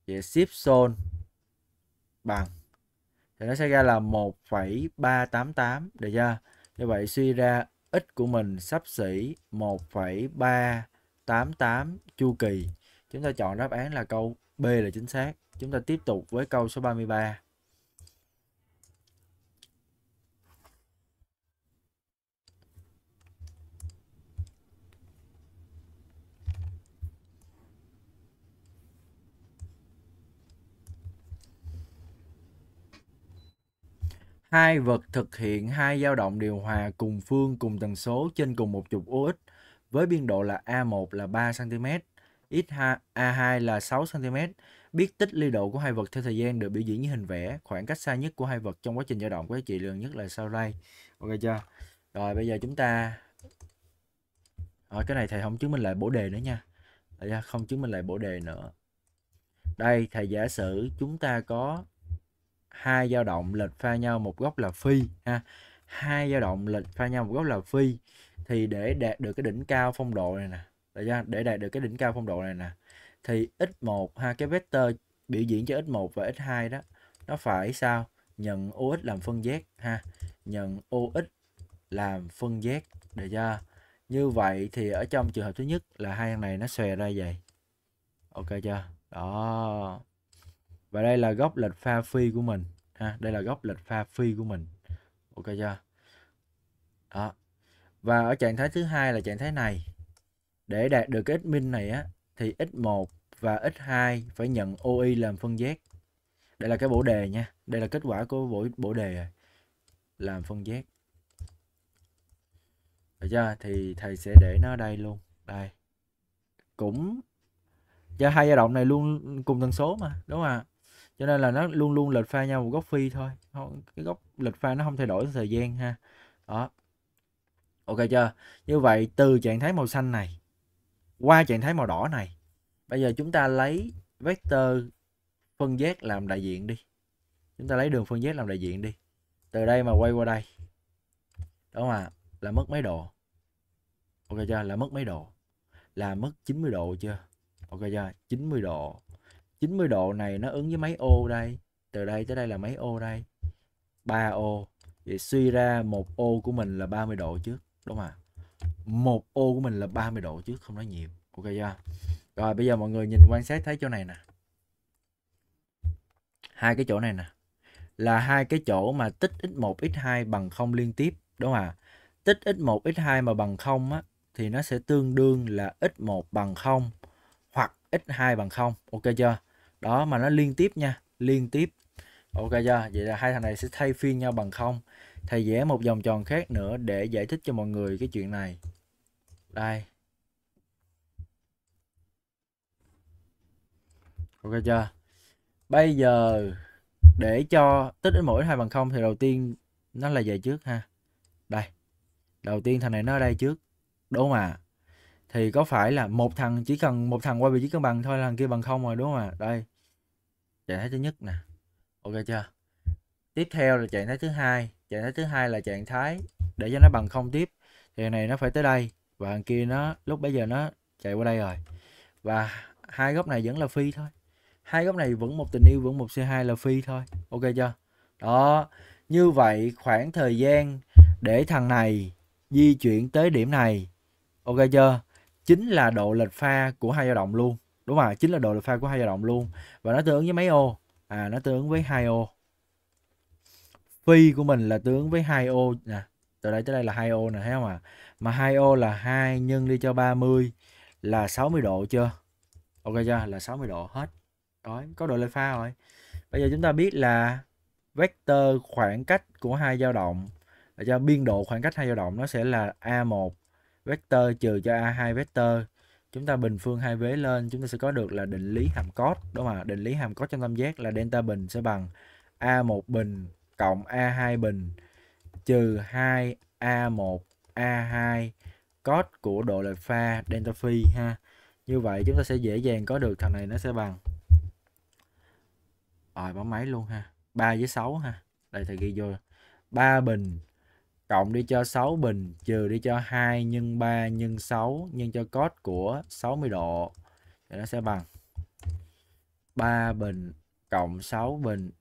vậy ship zone bằng thì nó sẽ ra là 1,388 được chưa như vậy suy ra x của mình sắp xỉ 1,388 chu kỳ chúng ta chọn đáp án là câu B là chính xác chúng ta tiếp tục với câu số 33 Hai vật thực hiện hai dao động điều hòa cùng phương cùng tần số trên cùng một trục UX với biên độ là A1 là 3 cm, X2 A2 là 6 cm. Biết tích ly độ của hai vật theo thời gian được biểu diễn như hình vẽ, khoảng cách xa nhất của hai vật trong quá trình dao động của giá trị lớn nhất là sau đây. Ok chưa? Rồi bây giờ chúng ta Ở cái này thầy không chứng minh lại bổ đề nữa nha. không chứng minh lại bổ đề nữa. Đây thầy giả sử chúng ta có hai dao động lệch pha nhau một góc là phi ha hai dao động lệch pha nhau một góc là phi thì để đạt được cái đỉnh cao phong độ này nè chưa? để đạt được cái đỉnh cao phong độ này nè thì x1 ha cái vector biểu diễn cho x1 và x2 đó nó phải sao nhận ox làm phân giác ha nhận ox làm phân giác được chưa như vậy thì ở trong trường hợp thứ nhất là hai thằng này nó xòe ra vậy ok chưa đó và đây là góc lệch pha phi của mình ha đây là góc lệch pha phi của mình ok chưa đó và ở trạng thái thứ hai là trạng thái này để đạt được cái min này á thì x1 và x2 phải nhận OI làm phân giác đây là cái bộ đề nha đây là kết quả của bộ bộ đề rồi. làm phân giác được chưa thì thầy sẽ để nó đây luôn đây cũng cho hai dao động này luôn cùng tần số mà đúng không ạ cho nên là nó luôn luôn lệch pha nhau một góc phi thôi cái góc lệch pha nó không thay đổi theo thời gian ha đó ok chưa như vậy từ trạng thái màu xanh này qua trạng thái màu đỏ này bây giờ chúng ta lấy vector phân giác làm đại diện đi chúng ta lấy đường phân giác làm đại diện đi từ đây mà quay qua đây đó mà là mất mấy độ ok chưa là mất mấy độ là mất 90 độ chưa ok chưa 90 độ 90 độ này nó ứng với mấy ô đây từ đây tới đây là mấy ô đây 3 ô vậy suy ra một ô của mình là 30 độ trước đúng không ạ một ô của mình là 30 độ trước không nói nhiều ok chưa rồi bây giờ mọi người nhìn quan sát thấy chỗ này nè hai cái chỗ này nè là hai cái chỗ mà tích x1 x2 bằng không liên tiếp đúng không ạ tích x1 x2 mà bằng không á thì nó sẽ tương đương là x1 bằng không hoặc x2 bằng không ok chưa đó mà nó liên tiếp nha liên tiếp ok chưa vậy là hai thằng này sẽ thay phiên nhau bằng không thầy vẽ một vòng tròn khác nữa để giải thích cho mọi người cái chuyện này đây ok chưa bây giờ để cho tích đến mỗi hai bằng không thì đầu tiên nó là về trước ha đây đầu tiên thằng này nó ở đây trước đúng mà thì có phải là một thằng chỉ cần một thằng qua vị trí cân bằng thôi là thằng kia bằng không rồi đúng không ạ đây trạng thái thứ nhất nè ok chưa tiếp theo là trạng thái thứ hai trạng thái thứ hai là trạng thái để cho nó bằng không tiếp thì này nó phải tới đây và thằng kia nó lúc bây giờ nó chạy qua đây rồi và hai góc này vẫn là phi thôi hai góc này vẫn một tình yêu vẫn một c 2 là phi thôi ok chưa đó như vậy khoảng thời gian để thằng này di chuyển tới điểm này ok chưa chính là độ lệch pha của hai dao động luôn đúng rồi chính là độ lệch pha của hai dao động luôn và nó tương ứng với mấy ô à nó tương ứng với hai ô phi của mình là tương ứng với hai ô nè từ đây tới đây là hai ô nè thấy không ạ à? mà hai ô là hai nhân đi cho 30 là 60 độ chưa ok chưa là 60 độ hết rồi có độ lệch pha rồi bây giờ chúng ta biết là vector khoảng cách của hai dao động cho biên độ khoảng cách hai dao động nó sẽ là a1 vector trừ cho a2 vector chúng ta bình phương hai vế lên chúng ta sẽ có được là định lý hàm cos đúng không ạ định lý hàm cos trong tam giác là delta bình sẽ bằng a1 bình cộng a2 bình trừ 2 a1 a2 cos của độ lệch pha delta phi ha như vậy chúng ta sẽ dễ dàng có được thằng này nó sẽ bằng rồi bấm máy luôn ha 3 với 6 ha đây thầy ghi vô 3 bình cộng đi cho 6 bình trừ đi cho 2 nhân 3 nhân 6 nhân cho cos của 60 độ thì nó sẽ bằng 3 bình cộng 6 bình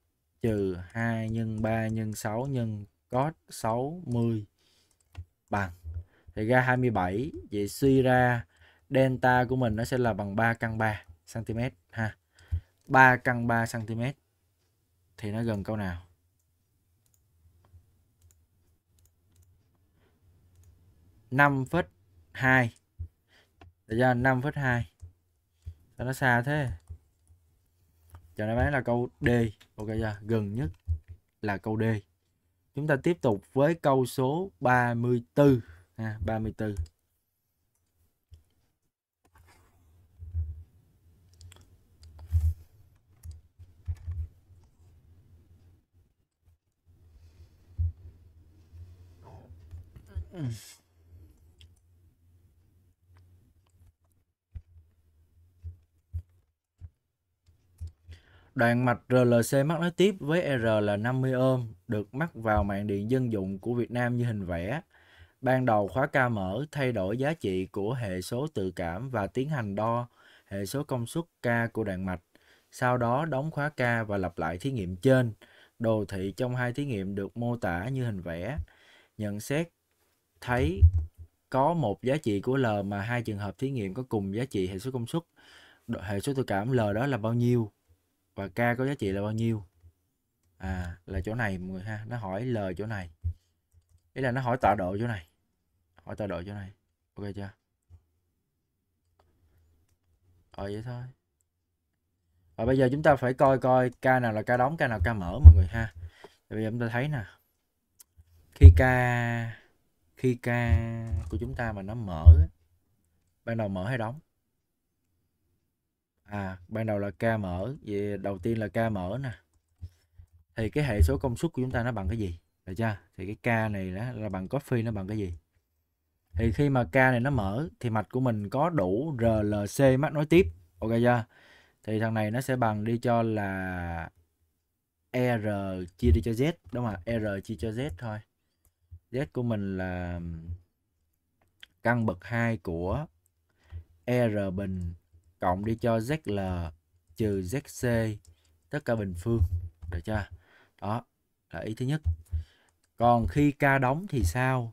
trừ 2 nhân 3 nhân 6 nhân cos 60 bằng thì ra 27 vậy suy ra delta của mình nó sẽ là bằng 3 căn 3 cm ha 3 căn 3 cm thì nó gần câu nào 5,2 Tại ra 5,2 Sao nó xa thế cho đáp bán là câu D Ok chưa Gần nhất là câu D Chúng ta tiếp tục với câu số 34 à, 34 Mm. Đoạn mạch RLC mắc nối tiếp với R là 50 ôm được mắc vào mạng điện dân dụng của Việt Nam như hình vẽ. Ban đầu khóa ca mở thay đổi giá trị của hệ số tự cảm và tiến hành đo hệ số công suất K của đoạn mạch. Sau đó đóng khóa K và lặp lại thí nghiệm trên. Đồ thị trong hai thí nghiệm được mô tả như hình vẽ. Nhận xét thấy có một giá trị của L mà hai trường hợp thí nghiệm có cùng giá trị hệ số công suất. Hệ số tự cảm L đó là bao nhiêu? và k có giá trị là bao nhiêu à là chỗ này mọi người ha nó hỏi l chỗ này ý là nó hỏi tọa độ chỗ này hỏi tọa độ chỗ này ok chưa rồi ờ, vậy thôi và bây giờ chúng ta phải coi coi k nào là k đóng k nào k mở mọi người ha thì bây giờ chúng ta thấy nè khi k khi k của chúng ta mà nó mở ban đầu mở hay đóng à ban đầu là k mở về đầu tiên là k mở nè thì cái hệ số công suất của chúng ta nó bằng cái gì được chưa thì cái k này nó là bằng copy nó bằng cái gì thì khi mà k này nó mở thì mạch của mình có đủ rlc mắc nối tiếp ok chưa thì thằng này nó sẽ bằng đi cho là r chia đi cho z đúng không ạ r chia cho z thôi z của mình là căn bậc 2 của r bình cộng đi cho ZL trừ ZC tất cả bình phương được chưa đó là ý thứ nhất còn khi k đóng thì sao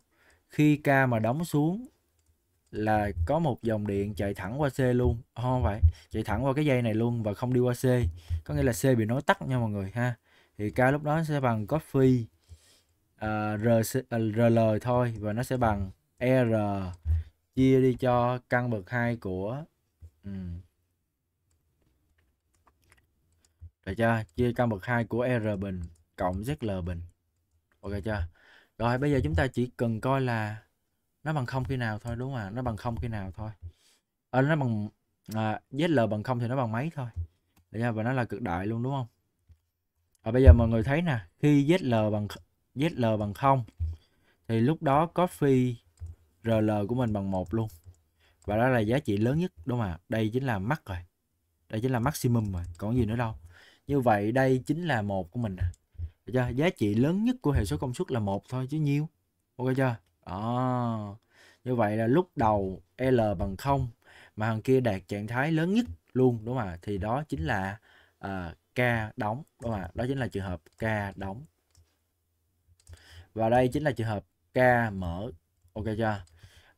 khi k mà đóng xuống là có một dòng điện chạy thẳng qua C luôn không phải chạy thẳng qua cái dây này luôn và không đi qua C có nghĩa là C bị nối tắt nha mọi người ha thì K lúc đó sẽ bằng copy uh, à, RC, uh, à, RL thôi và nó sẽ bằng e R chia đi cho căn bậc 2 của Ừ. Được chưa? Chia căn bậc 2 của R bình cộng ZL bình. Ok chưa? Rồi bây giờ chúng ta chỉ cần coi là nó bằng không khi nào thôi đúng không ạ? Nó bằng không khi nào thôi. À, nó bằng à, ZL bằng không thì nó bằng mấy thôi. Được chưa? Và nó là cực đại luôn đúng không? Và bây giờ mọi người thấy nè, khi ZL bằng ZL bằng 0 thì lúc đó có phi RL của mình bằng 1 luôn và đó là giá trị lớn nhất đúng không ạ đây chính là mắc rồi đây chính là maximum rồi còn gì nữa đâu như vậy đây chính là một của mình được chưa giá trị lớn nhất của hệ số công suất là một thôi chứ nhiêu ok chưa đó như vậy là lúc đầu L bằng không mà thằng kia đạt trạng thái lớn nhất luôn đúng không ạ thì đó chính là uh, K đóng đúng không ạ đó chính là trường hợp K đóng và đây chính là trường hợp K mở ok chưa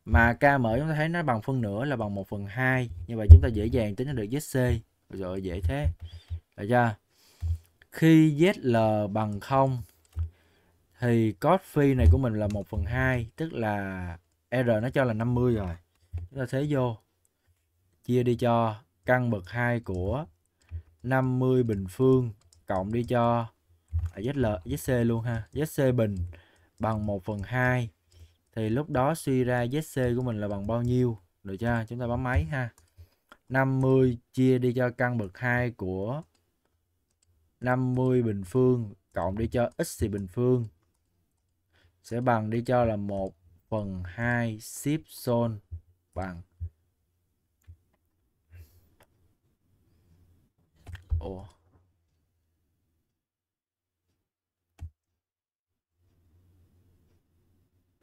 mà k mở chúng ta thấy nó bằng phân nửa là bằng 1 phần 2 như vậy chúng ta dễ dàng tính được ZC rồi dễ thế được chưa khi ZL bằng 0 thì cos phi này của mình là 1 phần 2 tức là R nó cho là 50 rồi chúng ta thế vô chia đi cho căn bậc 2 của 50 bình phương cộng đi cho à, ZL, ZC luôn ha ZC bình bằng 1 phần 2 thì lúc đó suy ra ZC của mình là bằng bao nhiêu được chưa chúng ta bấm máy ha 50 chia đi cho căn bậc 2 của 50 bình phương cộng đi cho x thì bình phương sẽ bằng đi cho là 1 phần 2 ship zone bằng Ủa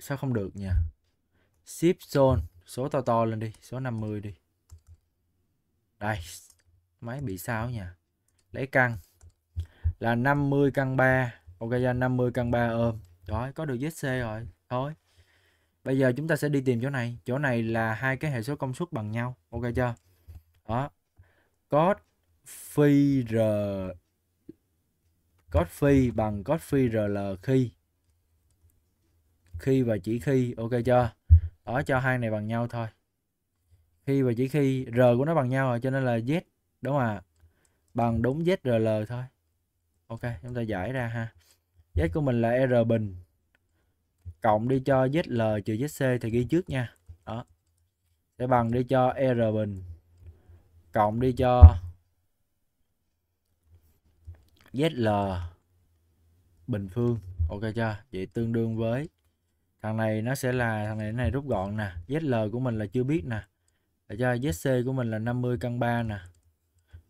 sao không được nhỉ ship zone số to to lên đi số 50 đi đây máy bị sao nhỉ? lấy căn là 50 căn 3 ok ra 50 căn 3 ôm rồi có được ZC rồi thôi bây giờ chúng ta sẽ đi tìm chỗ này chỗ này là hai cái hệ số công suất bằng nhau ok chưa đó cos phi r cos phi bằng cos phi rl khi khi và chỉ khi ok chưa đó cho hai này bằng nhau thôi khi và chỉ khi r của nó bằng nhau rồi cho nên là z đúng à bằng đúng z rl thôi ok chúng ta giải ra ha z của mình là r bình cộng đi cho zl trừ zc thì ghi trước nha đó sẽ bằng đi cho r bình cộng đi cho zl bình phương ok chưa vậy tương đương với thằng này nó sẽ là thằng này này rút gọn nè ZL của mình là chưa biết nè để cho ZC của mình là 50 căn 3 nè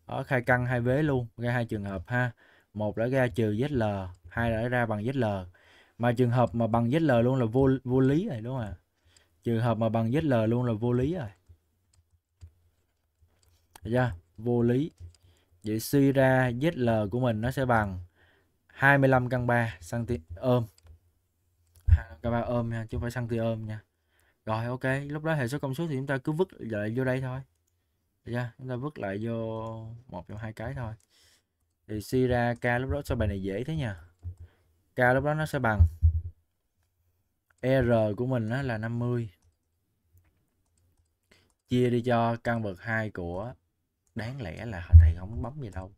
ở khai căn hai vế luôn ra hai trường hợp ha một đã ra trừ ZL hai đã ra bằng ZL mà trường hợp mà bằng ZL luôn là vô vô lý rồi đúng không ạ trường hợp mà bằng ZL luôn là vô lý rồi được vô lý vậy suy ra ZL của mình nó sẽ bằng 25 căn 3 cm ôm ba ôm nha chứ không phải săn từ ôm nha rồi ok lúc đó hệ số công suất thì chúng ta cứ vứt lại vô đây thôi được chúng ta vứt lại vô một trong hai cái thôi thì suy ra k lúc đó sao bài này dễ thế nha k lúc đó nó sẽ bằng r của mình đó là 50 chia đi cho căn bậc 2 của đáng lẽ là thầy không bấm gì đâu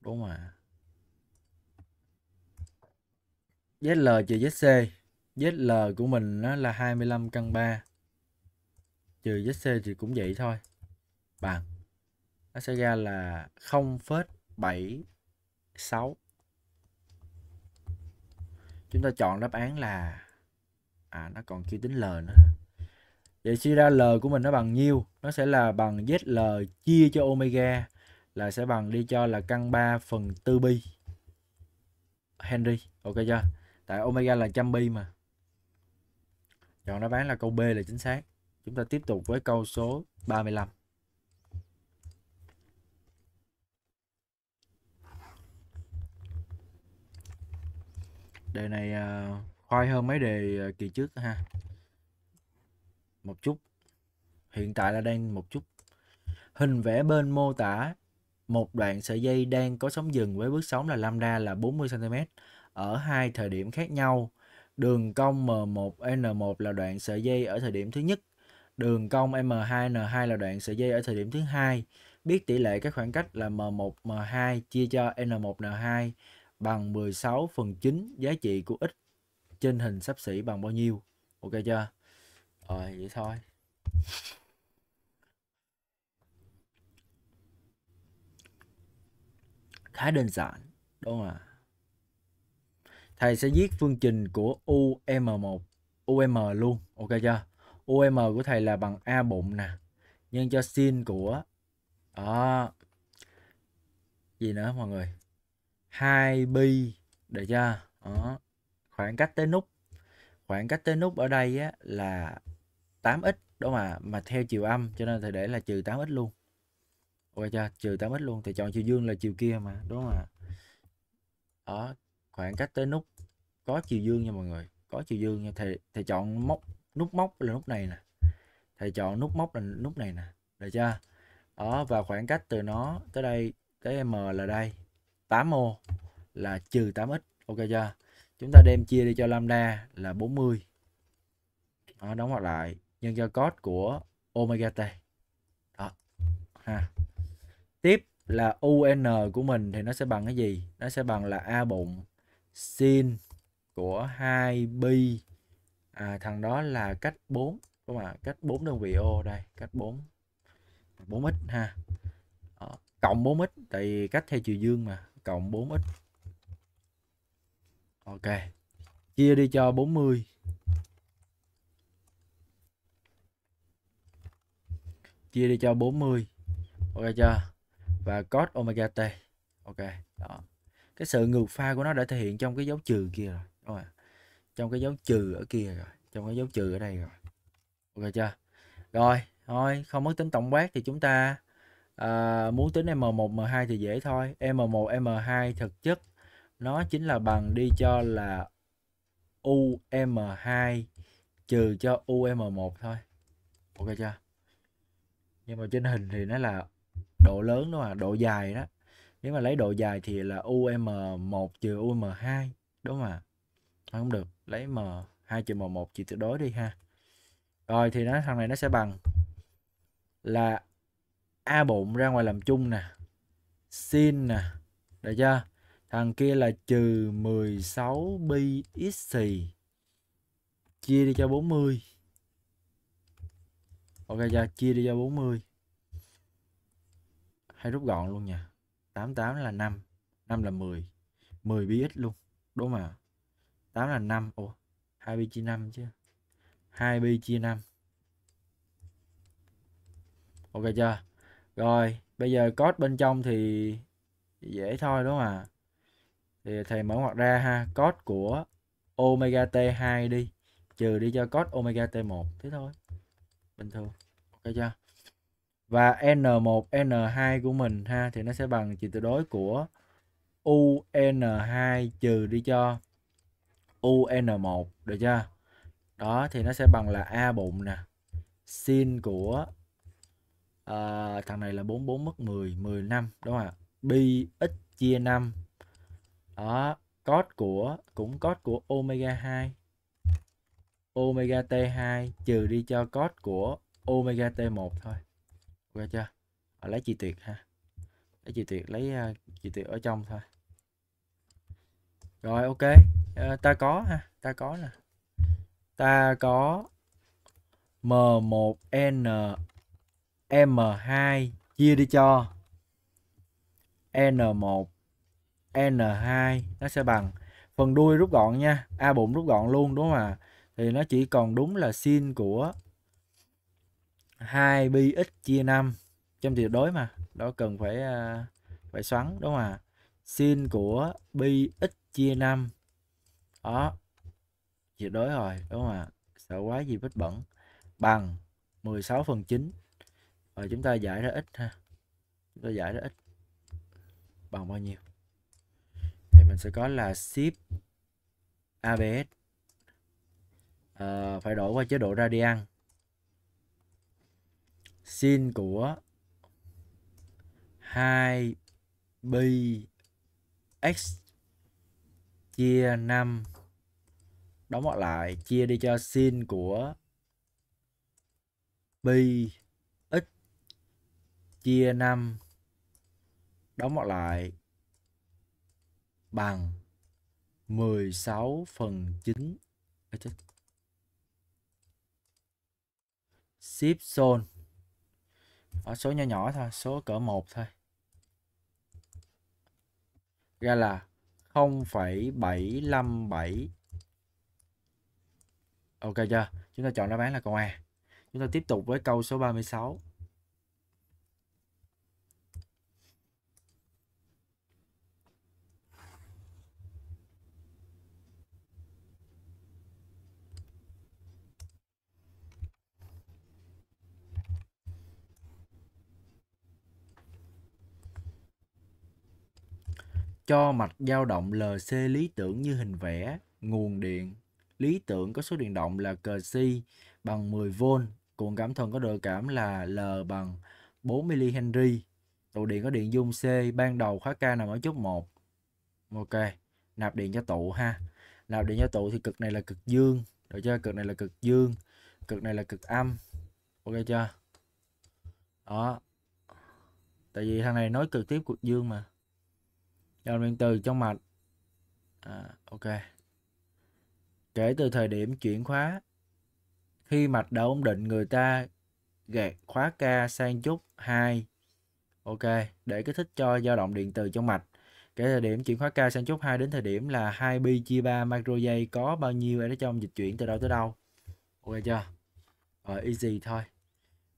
đúng mà ZL trừ ZC ZL của mình nó là 25 căn 3 trừ ZC thì cũng vậy thôi bằng nó sẽ ra là 0,76 chúng ta chọn đáp án là à nó còn kêu tính L nữa vậy suy ra L của mình nó bằng nhiêu nó sẽ là bằng ZL chia cho Omega là sẽ bằng đi cho là căn 3 phần 4 pi Henry ok chưa tại Omega là trăm pi mà Chọn đáp án là câu B là chính xác. Chúng ta tiếp tục với câu số 35. Đề này à, khoai hơn mấy đề à, kỳ trước ha. Một chút. Hiện tại là đang một chút. Hình vẽ bên mô tả một đoạn sợi dây đang có sóng dừng với bước sóng là lambda là 40 cm ở hai thời điểm khác nhau Đường cong M1N1 là đoạn sợi dây ở thời điểm thứ nhất, đường cong M2N2 là đoạn sợi dây ở thời điểm thứ hai. Biết tỷ lệ các khoảng cách là M1M2 chia cho N1N2 bằng 16 phần 9 giá trị của x trên hình sắp xỉ bằng bao nhiêu. Ok chưa? Rồi vậy thôi. Khá đơn giản, đúng không ạ? À? thầy sẽ viết phương trình của UM1 UM luôn ok chưa UM của thầy là bằng A bụng nè nhân cho sin của à, gì nữa mọi người 2 pi được chưa đó. khoảng cách tới nút khoảng cách tới nút ở đây á, là 8x đó mà mà theo chiều âm cho nên thầy để là trừ 8x luôn ok chưa trừ 8x luôn thì chọn chiều dương là chiều kia mà đúng không ạ đó khoảng cách tới nút có chiều dương nha mọi người có chiều dương nha thầy thầy chọn móc nút móc là nút này nè thầy chọn nút móc là nút này nè được chưa đó và khoảng cách từ nó tới đây tới m là đây 8 ô là trừ 8x ok chưa chúng ta đem chia đi cho lambda là 40 đó, đóng hoặc lại nhân cho cos của omega t đó ha tiếp là un của mình thì nó sẽ bằng cái gì nó sẽ bằng là a bụng sin của 2 pi à, thằng đó là cách 4 đúng không ạ cách 4 đơn vị ô đây cách 4 4x ha đó, ờ, cộng 4x tại cách theo chiều dương mà cộng 4x ok chia đi cho 40 chia đi cho 40 ok chưa và cos omega t ok đó cái sự ngược pha của nó đã thể hiện trong cái dấu trừ kia rồi rồi trong cái dấu trừ ở kia rồi trong cái dấu trừ ở đây rồi ok chưa rồi thôi không mất tính tổng quát thì chúng ta à, muốn tính m1 m2 thì dễ thôi m1 m2 thực chất nó chính là bằng đi cho là um2 trừ cho um1 thôi ok chưa nhưng mà trên hình thì nó là độ lớn đúng không ạ độ dài đó nếu mà lấy độ dài thì là um1 trừ um2 đúng không ạ không được lấy m 2 trừ m 1 chia tuyệt đối đi ha rồi thì nó thằng này nó sẽ bằng là a bụng ra ngoài làm chung nè sin nè được chưa thằng kia là trừ 16 pi x xì chia đi cho 40 ok chưa chia đi cho 40 hay rút gọn luôn nha 88 là 5 5 là 10 10 pi x luôn đúng không mà 8 là 5 Ủa 2 pi chia 5 chứ 2 pi chia 5 Ok chưa Rồi bây giờ code bên trong thì dễ thôi đúng không ạ à? Thì thầy mở ngoặc ra ha Code của omega t2 đi Trừ đi cho code omega t1 Thế thôi Bình thường Ok chưa và N1, N2 của mình ha thì nó sẽ bằng trị tuyệt đối của UN2 trừ đi cho UN1 được chưa đó thì nó sẽ bằng là A bụng nè sin của à, thằng này là 44 mất 10 10 năm đúng không ạ Bi x chia 5 đó cos của cũng cos của omega 2 omega t2 trừ đi cho cos của omega t1 thôi ok chưa Ở ờ, lấy chi tuyệt ha lấy chi tuyệt lấy uh, ờ, chi tuyệt ở trong thôi rồi ok Ờ, ta có ha ta có nè ta có M1N M2 chia đi cho N1 N2 nó sẽ bằng phần đuôi rút gọn nha A bụng rút gọn luôn đúng không ạ à? thì nó chỉ còn đúng là sin của 2 x chia 5 trong tuyệt đối mà đó cần phải ờ, phải xoắn đúng không ạ à? sin của x chia 5 đó tuyệt đối rồi đúng không ạ sợ quá gì vết bẩn bằng 16 phần 9 và chúng ta giải ra ít ha chúng ta giải ra ít bằng bao nhiêu thì mình sẽ có là ship ABS à, ờ, phải đổi qua chế độ radian sin của hai pi x chia 5 đóng ngoặc lại chia đi cho sin của pi x chia 5 đóng ngoặc lại bằng 16 phần 9 à, chết. ship zone ở số nhỏ nhỏ thôi số cỡ 1 thôi ra là 0,757 Ok chưa? Chúng ta chọn đáp án là câu A. Chúng ta tiếp tục với câu số 36. Cho mạch dao động LC lý tưởng như hình vẽ, nguồn điện lý tưởng có số điện động là C bằng 10V, cuộn cảm thần có độ cảm là L bằng 4 mH. Tụ điện có điện dung C, ban đầu khóa K nằm ở chút 1. Ok, nạp điện cho tụ ha. Nạp điện cho tụ thì cực này là cực dương, được chưa? Cực này là cực dương, cực này là cực âm. Ok chưa? Đó. Tại vì thằng này nói cực tiếp cực dương mà. Dòng điện từ trong mạch. À, ok, Kể từ thời điểm chuyển khóa, khi mạch đã ổn định người ta gạt khóa K sang chút 2. Ok, để kích thích cho dao động điện từ trong mạch. Kể thời điểm chuyển khóa K sang chốt 2 đến thời điểm là 2 pi chia 3 micro giây có bao nhiêu ở trong dịch chuyển từ đâu tới đâu. Ok chưa? Rồi easy thôi.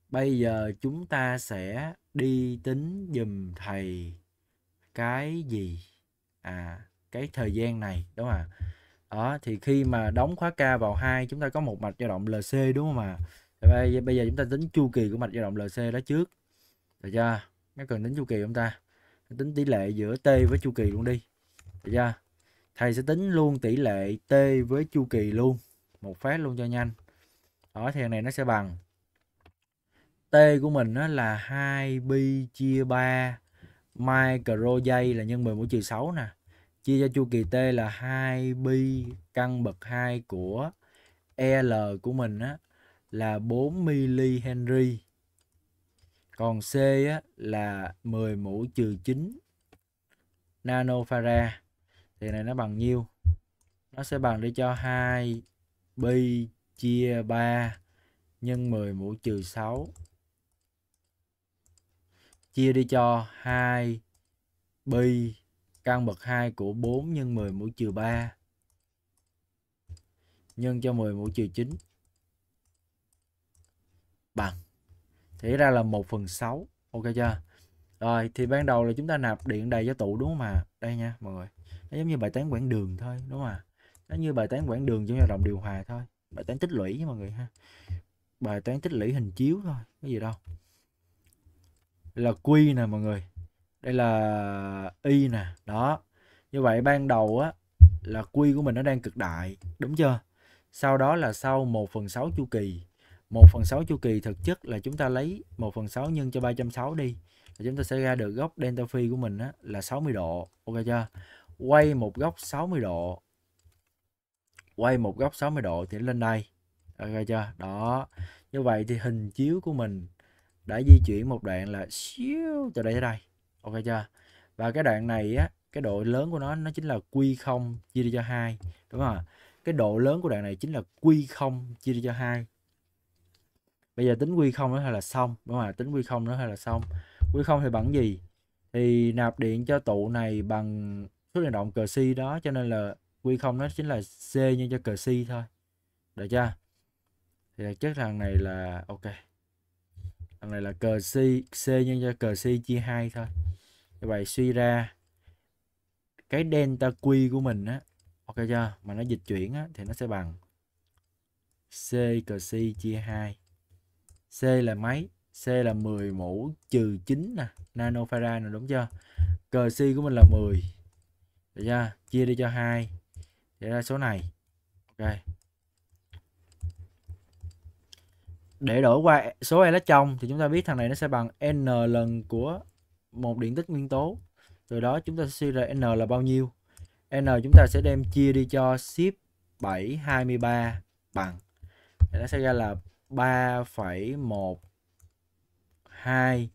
Bây giờ chúng ta sẽ đi tính dùm thầy cái gì? À, cái thời gian này đúng không ạ? đó thì khi mà đóng khóa K vào hai chúng ta có một mạch dao động LC đúng không ạ à? bây giờ chúng ta tính chu kỳ của mạch dao động LC đó trước được chưa nó cần tính chu kỳ chúng ta tính tỷ lệ giữa T với chu kỳ luôn đi được chưa thầy sẽ tính luôn tỷ lệ T với chu kỳ luôn một phát luôn cho nhanh đó thì này nó sẽ bằng T của mình nó là 2 pi chia 3 micro giây là nhân 10 mũ trừ 6 nè chia cho chu kỳ T là 2 pi căn bậc 2 của L của mình á là 4 mili Henry. Còn C á là 10 mũ trừ 9 nanofarad. Thì này nó bằng nhiêu? Nó sẽ bằng đi cho 2 pi chia 3 nhân 10 mũ trừ 6 chia đi cho 2 pi căn bậc 2 của 4 nhân 10 mũ trừ 3 nhân cho 10 mũ trừ 9 bằng thì ra là 1 phần 6 ok chưa rồi thì ban đầu là chúng ta nạp điện đầy cho tụ đúng không ạ đây nha mọi người nó giống như bài toán quãng đường thôi đúng không ạ à? nó như bài toán quãng đường trong dao động điều hòa thôi bài toán tích lũy nha mọi người ha bài toán tích lũy hình chiếu thôi cái gì đâu là quy nè mọi người đây là y nè đó như vậy ban đầu á là quy của mình nó đang cực đại đúng chưa sau đó là sau 1 phần 6 chu kỳ 1 phần 6 chu kỳ thực chất là chúng ta lấy 1 phần 6 nhân cho 360 đi là chúng ta sẽ ra được góc delta phi của mình á, là 60 độ ok chưa quay một góc 60 độ quay một góc 60 độ thì lên đây ok chưa đó như vậy thì hình chiếu của mình đã di chuyển một đoạn là xíu từ đây tới đây ok chưa và cái đoạn này á cái độ lớn của nó nó chính là q0 chia đi cho hai đúng không ạ cái độ lớn của đoạn này chính là q0 chia đi cho hai bây giờ tính q0 nó hay là xong đúng không ạ tính q0 nó hay là xong q0 thì bằng gì thì nạp điện cho tụ này bằng số điện động cờ si đó cho nên là q0 nó chính là c nhân cho cờ si thôi được chưa thì chất thằng này là ok thằng này là cờ si c nhân cho cờ si chia hai thôi vậy suy ra cái delta q của mình á ok chưa mà nó dịch chuyển á, thì nó sẽ bằng c cờ c chia 2 c là mấy c là 10 mũ trừ 9 nè nanofarad nè đúng chưa cờ c của mình là 10 được chưa chia đi cho 2 để ra số này ok để đổi qua số e lá trong thì chúng ta biết thằng này nó sẽ bằng n lần của một điện tích nguyên tố từ đó chúng ta sẽ suy ra n là bao nhiêu n chúng ta sẽ đem chia đi cho ship 7 23 bằng thì nó sẽ ra là 3,12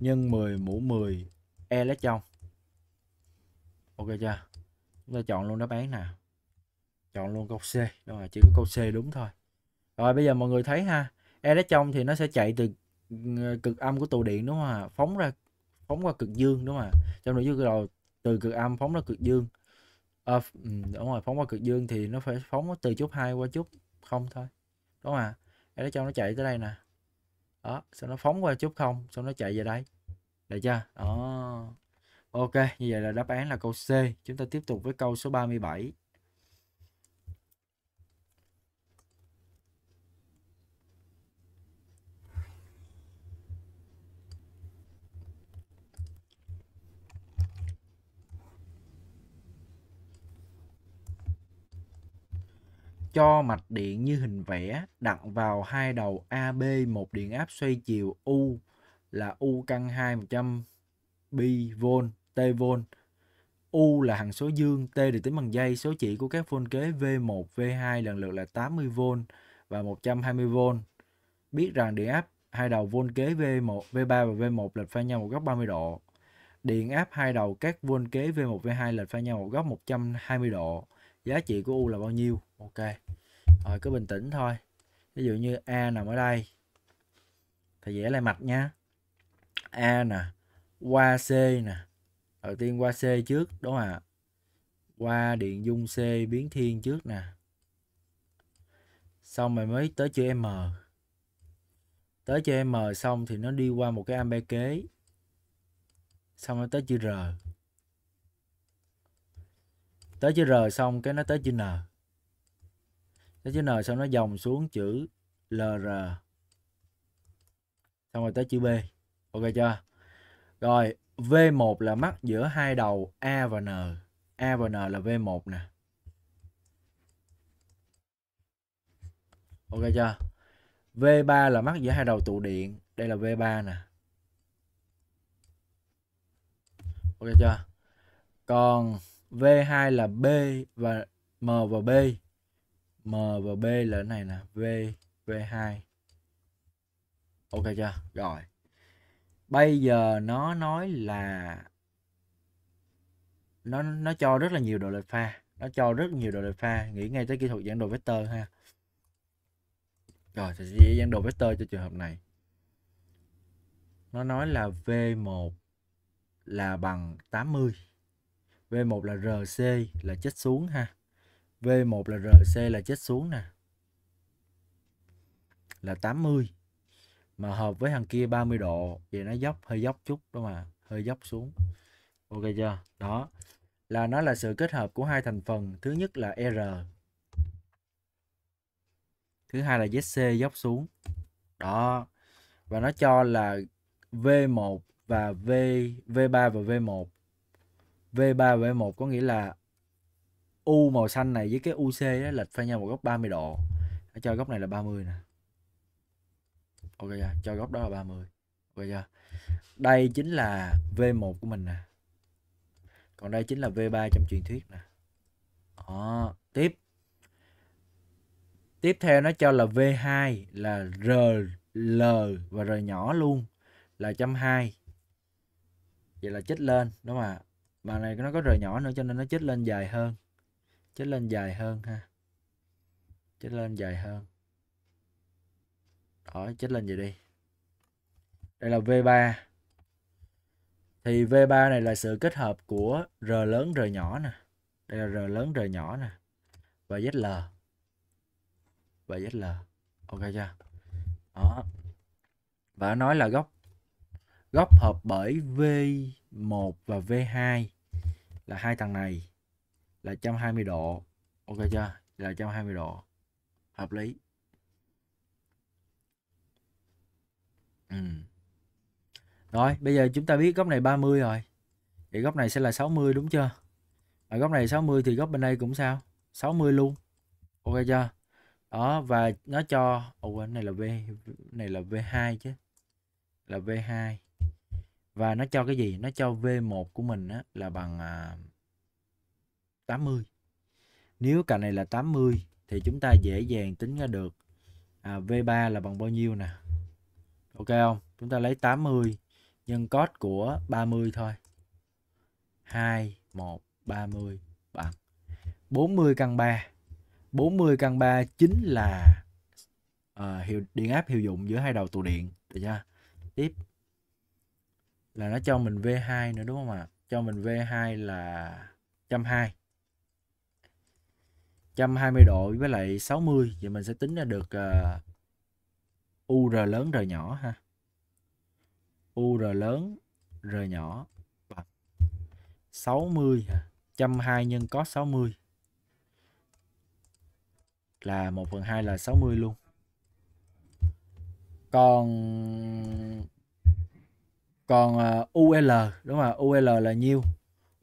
nhân 10 mũ 10 e lá trong ok chưa chúng ta chọn luôn đáp án nào chọn luôn câu C đúng rồi chỉ có câu C đúng thôi rồi bây giờ mọi người thấy ha e đá trong thì nó sẽ chạy từ ừ, cực âm của tụ điện đúng không ạ phóng ra phóng qua cực dương đúng không ạ trong nội dương đầu từ cực âm phóng ra cực dương à, đúng rồi phóng qua cực dương thì nó phải phóng từ chút hai qua chút không thôi đúng không ạ cái cho nó chạy tới đây nè đó sau nó phóng qua chút không xong nó chạy về đây được chưa đó ok như vậy là đáp án là câu C chúng ta tiếp tục với câu số 37 cho mạch điện như hình vẽ đặt vào hai đầu AB một điện áp xoay chiều U là U căn 2 100 pi volt T volt. U là hằng số dương, T được tính bằng dây, số chỉ của các vôn kế V1, V2 lần lượt là 80V và 120V. Biết rằng điện áp hai đầu vôn kế V1, V3 và V1 lệch pha nhau một góc 30 độ. Điện áp hai đầu các vôn kế V1, V2 lệch pha nhau một góc 120 độ giá trị của u là bao nhiêu ok rồi cứ bình tĩnh thôi ví dụ như a nằm ở đây thì vẽ lại mặt nha a nè qua c nè đầu tiên qua c trước đúng không ạ qua điện dung c biến thiên trước nè xong rồi mới tới chữ m tới chữ m xong thì nó đi qua một cái ampe kế xong rồi tới chữ r tới chữ R xong cái nó tới chữ N tới chữ N xong nó dòng xuống chữ LR xong rồi tới chữ B ok chưa rồi V1 là mắt giữa hai đầu A và N A và N là V1 nè ok chưa V3 là mắt giữa hai đầu tụ điện đây là V3 nè ok chưa còn V2 là B và M và B. M và B là cái này nè, V V2. Ok chưa? Rồi. Bây giờ nó nói là nó nó cho rất là nhiều độ lệch pha, nó cho rất nhiều độ lệch pha, nghĩ ngay tới kỹ thuật giảng đồ vector ha. Rồi thì sẽ giảng đồ vector cho trường hợp này. Nó nói là V1 là bằng 80. mươi V1 là RC là chết xuống ha. V1 là RC là chết xuống nè. Là 80. Mà hợp với thằng kia 30 độ. Vậy nó dốc, hơi dốc chút đó mà. Hơi dốc xuống. Ok chưa? Đó. Là nó là sự kết hợp của hai thành phần. Thứ nhất là R. Thứ hai là ZC dốc xuống. Đó. Và nó cho là V1 và V V3 và V1 V3 V1 có nghĩa là U màu xanh này với cái UC đó lệch pha nhau một góc 30 độ. Cho góc này là 30 nè. Ok chưa? Cho góc đó là 30. Ok chưa? Đây chính là V1 của mình nè. Còn đây chính là V3 trong truyền thuyết nè. Đó, tiếp. Tiếp theo nó cho là V2 là R, L và R nhỏ luôn là 120. Vậy là chích lên đúng không ạ? Bàn này nó có rời nhỏ nữa cho nên nó chết lên dài hơn. Chết lên dài hơn ha. Chết lên dài hơn. Đó, chết lên vậy đi. Đây là V3. Thì V3 này là sự kết hợp của R lớn R nhỏ nè. Đây là R lớn R nhỏ nè. Và ZL. Và ZL. Ok chưa? Đó. Và nói là góc góc hợp bởi V1 và V2 là hai thằng này là 120 độ ok chưa là 120 độ hợp lý ừ. rồi bây giờ chúng ta biết góc này 30 rồi thì góc này sẽ là 60 đúng chưa ở góc này 60 thì góc bên đây cũng sao 60 luôn ok chưa đó và nó cho oh, này là v này là v2 chứ là v2 và nó cho cái gì nó cho V1 của mình á, là bằng à, 80 nếu cạnh này là 80 thì chúng ta dễ dàng tính ra được à, V3 là bằng bao nhiêu nè ok không chúng ta lấy 80 nhân cos của 30 thôi 2 1 30 bằng 40 căn 3 40 căn 3 chính là uh, hiệu điện áp hiệu dụng giữa hai đầu tụ điện được chưa tiếp là nó cho mình V2 nữa đúng không ạ? À? Cho mình V2 là 120. 120 độ với lại 60 vậy mình sẽ tính ra được uh, ờ, UR lớn R nhỏ ha. UR lớn R nhỏ bằng 60 ha. 120 nhân cos 60 là 1 phần 2 là 60 luôn. Còn còn uh, ờ, UL đúng mà UL là nhiêu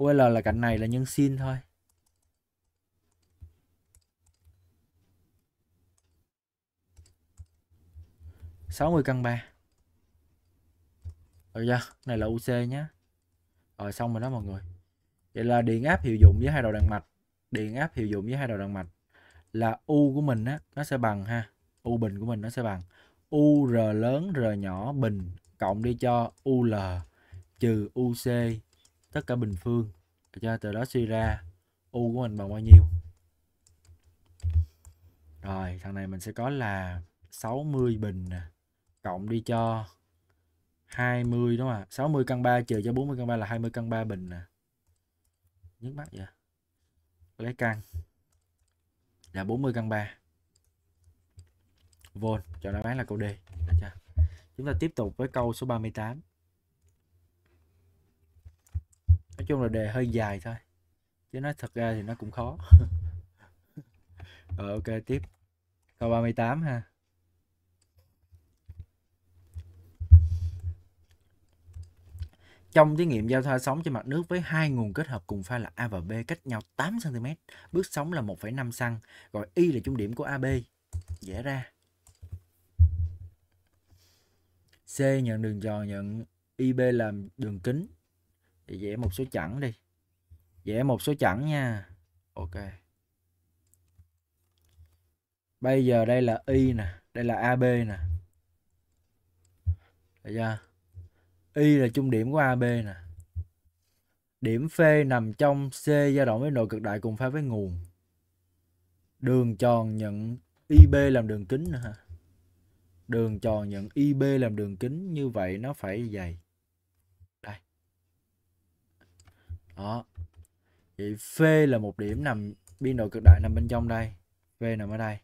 UL là cạnh này là nhân sin thôi sáu mươi căn ba rồi ra này là UC nhé rồi xong rồi đó mọi người vậy là điện áp hiệu dụng với hai đầu đàn mạch điện áp hiệu dụng với hai đầu đàn mạch là U của mình á nó sẽ bằng ha U bình của mình nó sẽ bằng U R lớn R nhỏ bình cộng đi cho UL trừ UC tất cả bình phương cho từ đó suy ra U của mình bằng bao nhiêu rồi thằng này mình sẽ có là 60 bình nè cộng đi cho 20 đúng không ạ 60 căn 3 trừ cho 40 căn 3 là 20 căn 3 bình nè nhức mắt vậy lấy căn là 40 căn 3 volt cho nó bán là câu D được chưa Chúng ta tiếp tục với câu số 38. Nói chung là đề hơi dài thôi. Chứ nói thật ra thì nó cũng khó. Rồi ok tiếp. Câu 38 ha. Trong thí nghiệm giao thoa sóng trên mặt nước với hai nguồn kết hợp cùng pha là A và B cách nhau 8 cm, bước sóng là 1,5 cm gọi Y là trung điểm của AB. Dễ ra. C nhận đường tròn nhận IB làm đường kính thì vẽ một số chẵn đi vẽ một số chẵn nha ok bây giờ đây là Y nè đây là AB nè được chưa Y là trung điểm của AB nè điểm P nằm trong C dao động với nội cực đại cùng pha với nguồn đường tròn nhận IB làm đường kính nữa hả Đường tròn nhận IB làm đường kính như vậy nó phải dày. Đây. Đó. Vậy P là một điểm nằm biên độ cực đại nằm bên trong đây. V nằm ở đây.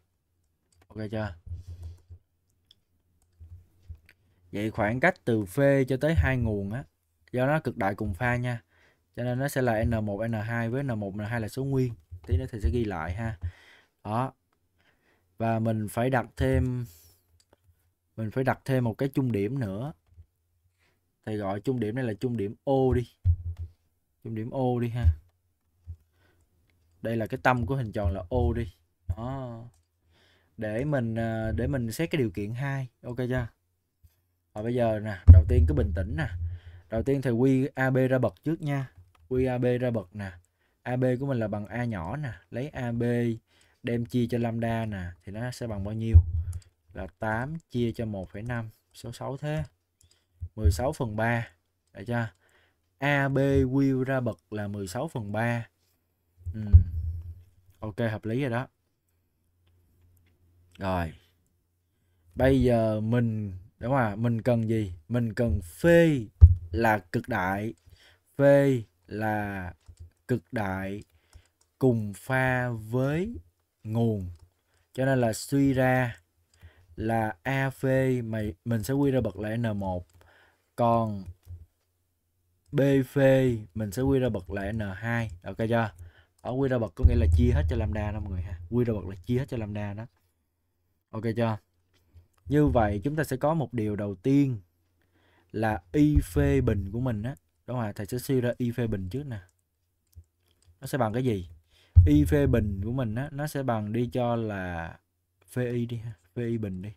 Ok chưa? Vậy khoảng cách từ P cho tới hai nguồn á, do nó cực đại cùng pha nha. Cho nên nó sẽ là N1, N2 với N1, N2 là số nguyên. Tí nữa thì sẽ ghi lại ha. Đó. Và mình phải đặt thêm mình phải đặt thêm một cái trung điểm nữa thầy gọi trung điểm này là trung điểm O đi trung điểm O đi ha đây là cái tâm của hình tròn là O đi đó để mình à, để mình xét cái điều kiện hai ok chưa và bây giờ nè đầu tiên cứ bình tĩnh nè đầu tiên thầy quy AB ra bậc trước nha quy AB ra bậc nè AB của mình là bằng A nhỏ nè lấy AB đem chia cho lambda nè thì nó sẽ bằng bao nhiêu là 8 chia cho 1,5 số 6 thế 16 phần 3 được chưa AB wheel ra bậc là 16 phần 3 ừ. ok hợp lý rồi đó rồi bây giờ mình đúng không à mình cần gì mình cần phê là cực đại phê là cực đại cùng pha với nguồn cho nên là suy ra là AV e, mày mình sẽ quy ra bậc lại N1 còn BV e, mình sẽ quy ra bậc lại N2 ok chưa ở quy ra bậc có nghĩa là chia hết cho lambda đó mọi người ha quy ra bậc là chia hết cho lambda đó ok chưa như vậy chúng ta sẽ có một điều đầu tiên là y phê e bình của mình á đúng rồi thầy sẽ suy ra y phê bình trước nè nó sẽ bằng cái gì y phê bình của mình á nó sẽ bằng đi cho là phê y đi ha VI bình đi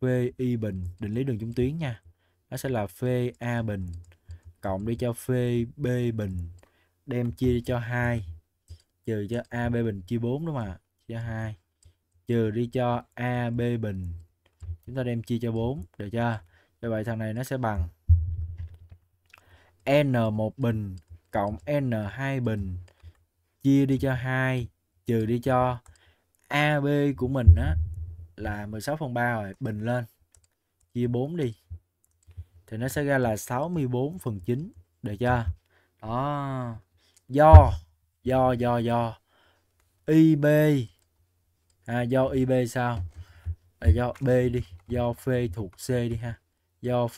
VI bình định lý đường trung tuyến nha nó sẽ là VA bình cộng đi cho VB bình đem chia cho 2 trừ cho AB bình chia 4 đúng không ạ chia 2 trừ đi cho AB bình chúng ta đem chia cho 4 được chưa như vậy thằng này nó sẽ bằng N1 bình cộng N2 bình chia đi cho 2 trừ đi cho AB của mình á là 16 phần 3 rồi bình lên chia 4 đi thì nó sẽ ra là 64 phần 9 được chưa đó do do do do IB à, do IB sao à, do B đi do p thuộc C đi ha do p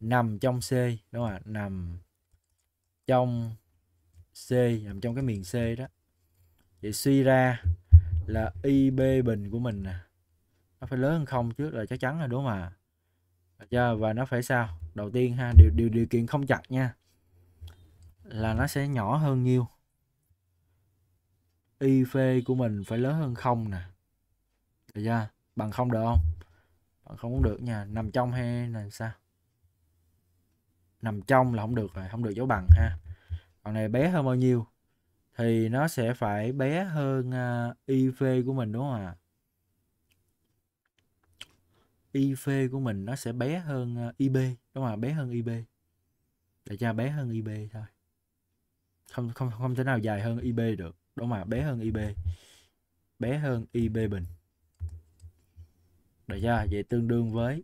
nằm trong C đúng không ạ nằm trong C nằm trong cái miền C đó vậy suy ra là IB bình của mình nè nó phải lớn hơn không trước là chắc chắn rồi đúng không ạ à? và nó phải sao đầu tiên ha điều điều điều kiện không chặt nha là nó sẽ nhỏ hơn nhiêu y phê của mình phải lớn hơn không nè được chưa bằng không được không bằng không cũng được nha nằm trong hay là sao nằm trong là không được rồi không được dấu bằng ha còn này bé hơn bao nhiêu thì nó sẽ phải bé hơn uh, à, IV của mình đúng không ạ à? IV của mình nó sẽ bé hơn ờ, IB đúng không bé hơn IB để cho bé hơn IB thôi không không không thể nào dài hơn IB được đúng mà bé hơn IB bé hơn IB bình để cho vậy tương đương với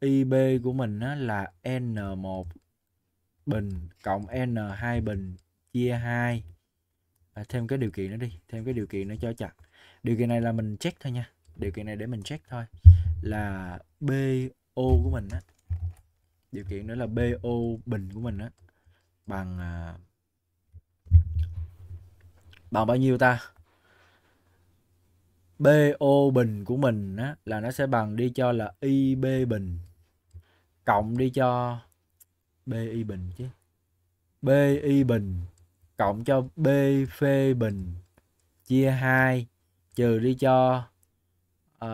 IB của mình nó là N1 bình cộng N2 bình chia 2 à, thêm cái điều kiện nữa đi thêm cái điều kiện nó cho chặt điều kiện này là mình check thôi nha điều kiện này để mình check thôi là BO của mình á điều kiện nữa là BO bình của mình á bằng à, bằng bao nhiêu ta BO bình của mình á là nó sẽ bằng đi cho là IB bình cộng đi cho BI bình chứ BI bình cộng cho BP bình chia 2 trừ đi cho uh,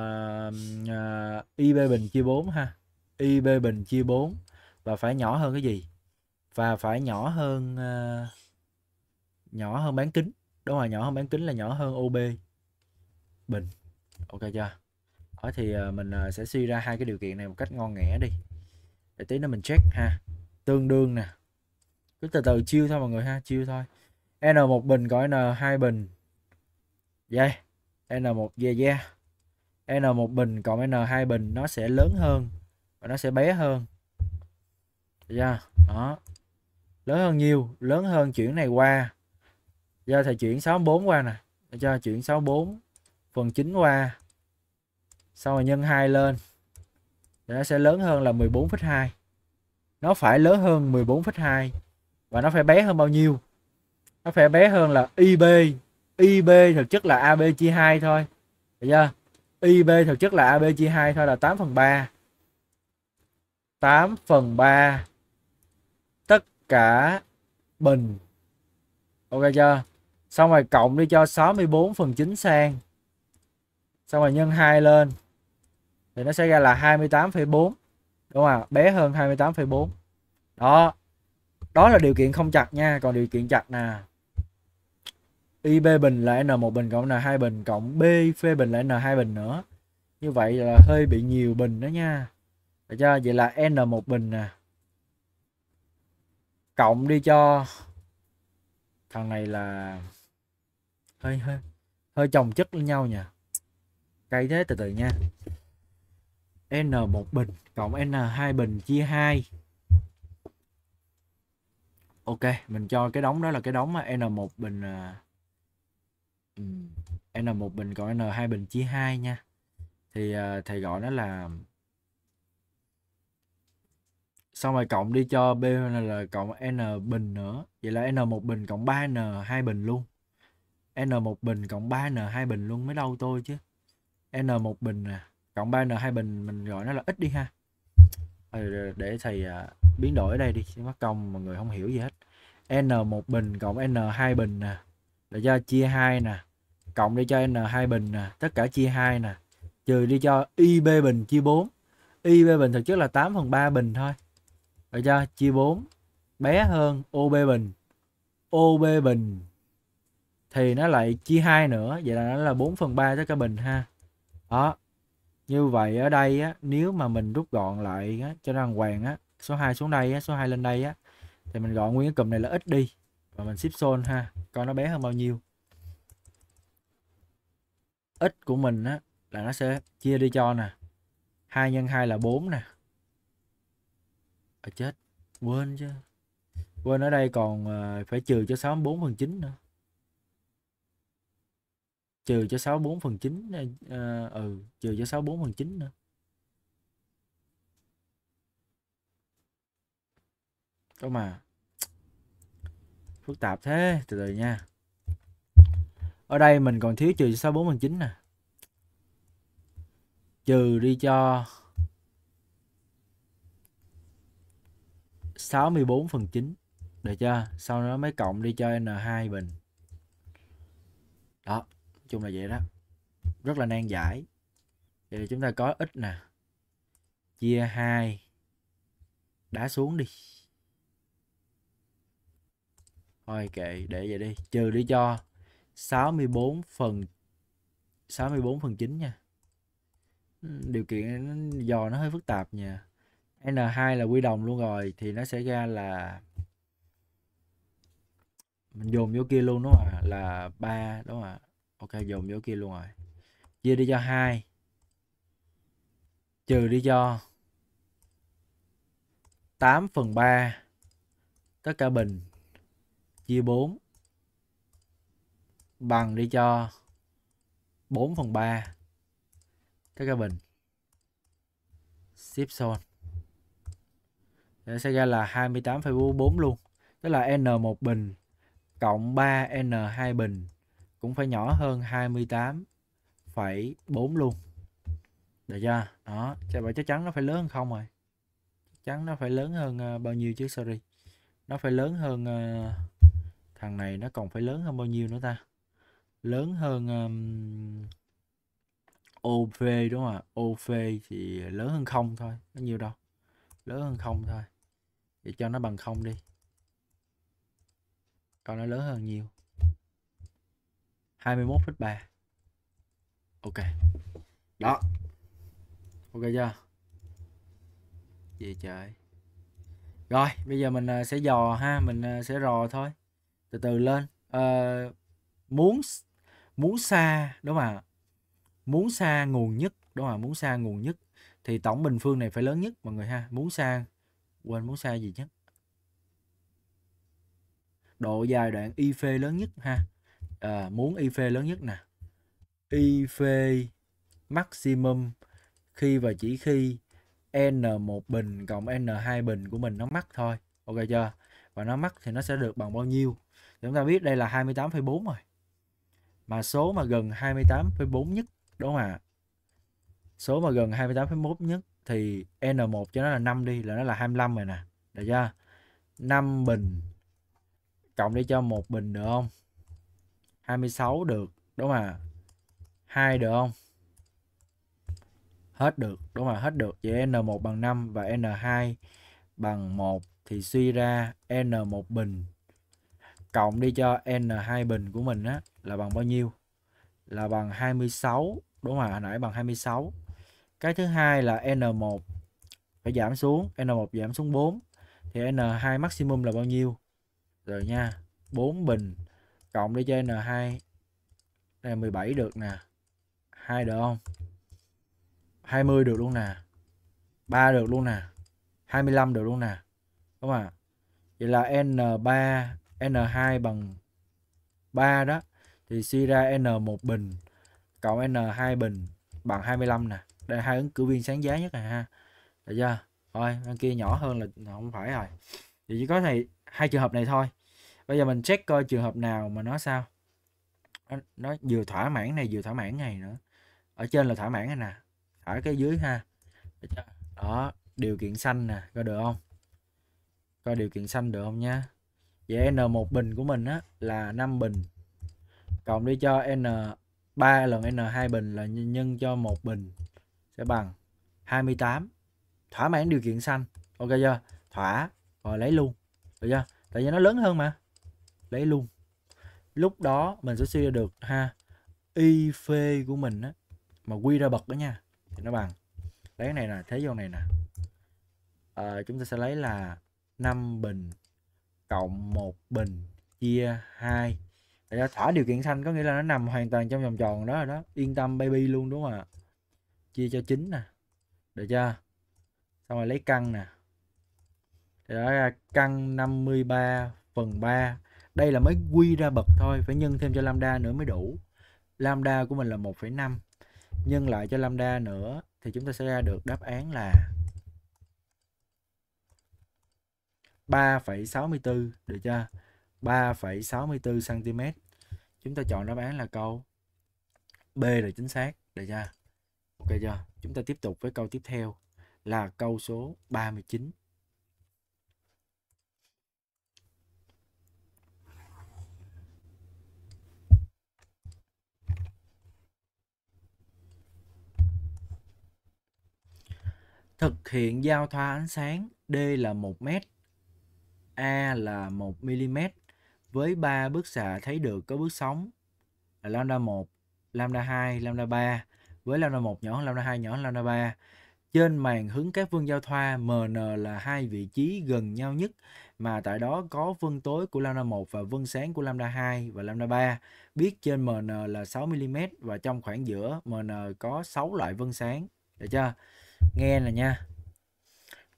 ờ, IB bình chia 4 ha IB bình chia 4 và phải nhỏ hơn cái gì và phải nhỏ hơn uh, nhỏ hơn bán kính đúng rồi nhỏ hơn bán kính là nhỏ hơn OB bình ok chưa đó thì uh, mình uh, sẽ suy ra hai cái điều kiện này một cách ngon nghẻ đi để tí nữa mình check ha tương đương nè cứ từ từ chiêu thôi mọi người ha chiêu thôi n một bình gọi n hai bình yeah n một yeah yeah n một bình cộng n hai bình nó sẽ lớn hơn và nó sẽ bé hơn ra dạ, đó lớn hơn nhiều lớn hơn chuyển này qua do thầy chuyển 64 qua nè cho chuyển 64 phần 9 qua xong rồi nhân 2 lên thì nó sẽ lớn hơn là 14,2 nó phải lớn hơn 14,2 và nó phải bé hơn bao nhiêu nó phải bé hơn là IB IB thực chất là AB chia 2 thôi được chưa IB thực chất là AB chia 2 thôi là 8 phần 3. 8 phần 3 tất cả bình. Ok chưa? Xong rồi cộng đi cho 64 phần 9 sang. Xong rồi nhân 2 lên. Thì nó sẽ ra là 28,4. Đúng không ạ? À? Bé hơn 28,4. Đó. Đó là điều kiện không chặt nha. Còn điều kiện chặt nè. IB bình là N1 bình cộng N2 bình cộng b phê bình là N2 bình nữa. Như vậy là hơi bị nhiều bình đó nha. Được chưa? Vậy là N1 bình nè. Cộng đi cho thằng này là hơi hơi hơi chồng chất lên nhau nha. Cây thế từ từ nha. N1 bình cộng N2 bình chia 2 ok mình cho cái đóng đó là cái đóng n1 bình à, n ừ. một bình còn n hai bình chia hai nha thì uh, thầy gọi nó là xong rồi cộng đi cho b là cộng n bình nữa vậy là n một bình cộng 3 n hai bình luôn n một bình cộng 3 n hai bình luôn mới đâu tôi chứ n một bình nè cộng 3 n hai bình mình gọi nó là ít đi ha để thầy uh, biến đổi ở đây đi mất công mọi người không hiểu gì hết n một bình cộng n hai bình nè là cho chia 2 nè cộng đi cho n 2 bình nè tất cả chia 2 nè trừ đi cho ib bình chia 4 ib bình thực chất là 8 phần 3 bình thôi rồi cho chia 4 bé hơn ob bình ob bình thì nó lại chia 2 nữa vậy là nó là 4 phần 3 tất cả bình ha đó như vậy ở đây á, nếu mà mình rút gọn lại á, cho đàng hoàng á, số 2 xuống đây á, số 2 lên đây á thì mình gọn nguyên cái cụm này là ít đi và mình ship zone ha coi nó bé hơn bao nhiêu x của mình á là nó sẽ chia đi cho nè 2 nhân 2 là 4 nè à, chết quên chứ quên ở đây còn ờ, phải trừ cho 64 phần 9 nữa trừ cho 64 phần 9 à, ờ, ờ, ừ trừ cho 64 phần 9 nữa đó mà phức tạp thế từ từ nha ở đây mình còn thiếu trừ sáu bốn phần chín nè trừ đi cho 64 phần 9 được chưa sau đó mới cộng đi cho n2 bình đó chung là vậy đó rất là nan giải thì chúng ta có ít nè chia 2 đá xuống đi thôi kệ để vậy đi trừ đi cho 64 phần 64 phần 9 nha ừ, điều kiện dò nó hơi phức tạp nha N2 là quy đồng luôn rồi thì nó sẽ ra là mình dồn vô kia luôn đúng không ạ là 3 đúng không ạ ok dồn vô kia luôn rồi chia đi cho 2 trừ đi cho 8 phần 3 tất cả bình chia 4 bằng đi cho 4 phần 3 các cái bình ship zone sẽ ra là 28,4 luôn tức là N1 bình cộng 3 N2 bình cũng phải nhỏ hơn 28,4 luôn được chưa đó chắc bảo chắc chắn nó phải lớn hơn không rồi chắc chắn nó phải lớn hơn ờ, bao nhiêu chứ sorry nó phải lớn hơn uh, thằng này nó còn phải lớn hơn bao nhiêu nữa ta lớn hơn um, OV đúng không ạ OV thì lớn hơn không thôi có nhiêu đâu lớn hơn không thôi để cho nó bằng không đi còn nó lớn hơn nhiều 21.3 ok đó ok chưa gì trời rồi bây giờ mình à, sẽ dò ha mình à, sẽ rò thôi từ từ lên à, muốn muốn xa đúng không ạ muốn xa nguồn nhất đúng không ạ muốn xa nguồn nhất thì tổng bình phương này phải lớn nhất mọi người ha muốn xa quên muốn xa gì nhất độ dài đoạn y phê lớn nhất ha à, muốn y phê lớn nhất nè y phê maximum khi và chỉ khi n1 bình cộng n2 bình của mình nó mắc thôi ok chưa và nó mắc thì nó sẽ được bằng bao nhiêu Chúng ta biết đây là 28,4 rồi. Mà số mà gần 28,4 nhất đúng không ạ? Số mà gần 28,1 nhất thì N1 cho nó là 5 đi là nó là 25 rồi nè. Được chưa? 5 bình cộng đi cho một bình được không? 26 được đúng không ạ? 2 được không? Hết được, đúng rồi, hết được. Vậy N1 bằng 5 và N2 bằng 1 thì suy ra N1 bình cộng đi cho n hai bình của mình á là bằng bao nhiêu là bằng 26 đúng không hồi nãy bằng 26 cái thứ hai là n1 phải giảm xuống n1 giảm xuống 4 thì n2 maximum là bao nhiêu rồi nha 4 bình cộng đi cho n2 đây là 17 được nè 2 được không 20 được luôn nè 3 được luôn nè 25 được luôn nè đúng không ạ Vậy là N3 N2 bằng 3 đó thì suy ra N1 bình cộng N2 bình bằng 25 nè. Đây hai ứng cử viên sáng giá nhất này ha. Được chưa? Thôi, con kia nhỏ hơn là không phải rồi. Thì chỉ có này hai trường hợp này thôi. Bây giờ mình check coi trường hợp nào mà nó sao. Nó, vừa thỏa mãn này vừa thỏa mãn này nữa. Ở trên là thỏa mãn này nè. Ở cái dưới ha. Đó, điều kiện xanh nè, coi được không? Coi điều kiện xanh được không nha? Vậy N1 bình của mình á là 5 bình Cộng đi cho N3 lần N2 bình là nhân cho 1 bình Sẽ bằng 28 Thỏa mãn điều kiện xanh Ok chưa? Thỏa Rồi lấy luôn Được chưa? Tại vì nó lớn hơn mà Lấy luôn Lúc đó mình sẽ suy ra được ha Y phê của mình á Mà quy ra bậc đó nha Thì nó bằng Lấy cái này nè Thế vô này nè à, Chúng ta sẽ lấy là 5 bình cộng một bình chia 2 Vậy là thỏa điều kiện xanh có nghĩa là nó nằm hoàn toàn trong vòng tròn đó rồi đó yên tâm baby luôn đúng không ạ chia cho 9 nè được chưa xong rồi lấy căn nè thì đó là căn 53 phần 3 đây là mới quy ra bậc thôi phải nhân thêm cho lambda nữa mới đủ lambda của mình là 1,5 nhân lại cho lambda nữa thì chúng ta sẽ ra được đáp án là 3,64 được chưa 3,64 cm chúng ta chọn đáp án là câu B là chính xác được chưa ok chưa chúng ta tiếp tục với câu tiếp theo là câu số 39 thực hiện giao thoa ánh sáng D là 1 mét A là 1 mm với 3 bước xạ thấy được có bước sóng là lambda 1, lambda 2, lambda 3 với lambda 1 nhỏ hơn lambda 2 nhỏ hơn lambda 3. Trên màn hướng các vân giao thoa MN là hai vị trí gần nhau nhất mà tại đó có vân tối của lambda 1 và vân sáng của lambda 2 và lambda 3. Biết trên MN là 6 mm và trong khoảng giữa MN có 6 loại vân sáng. Được chưa? Nghe nè nha.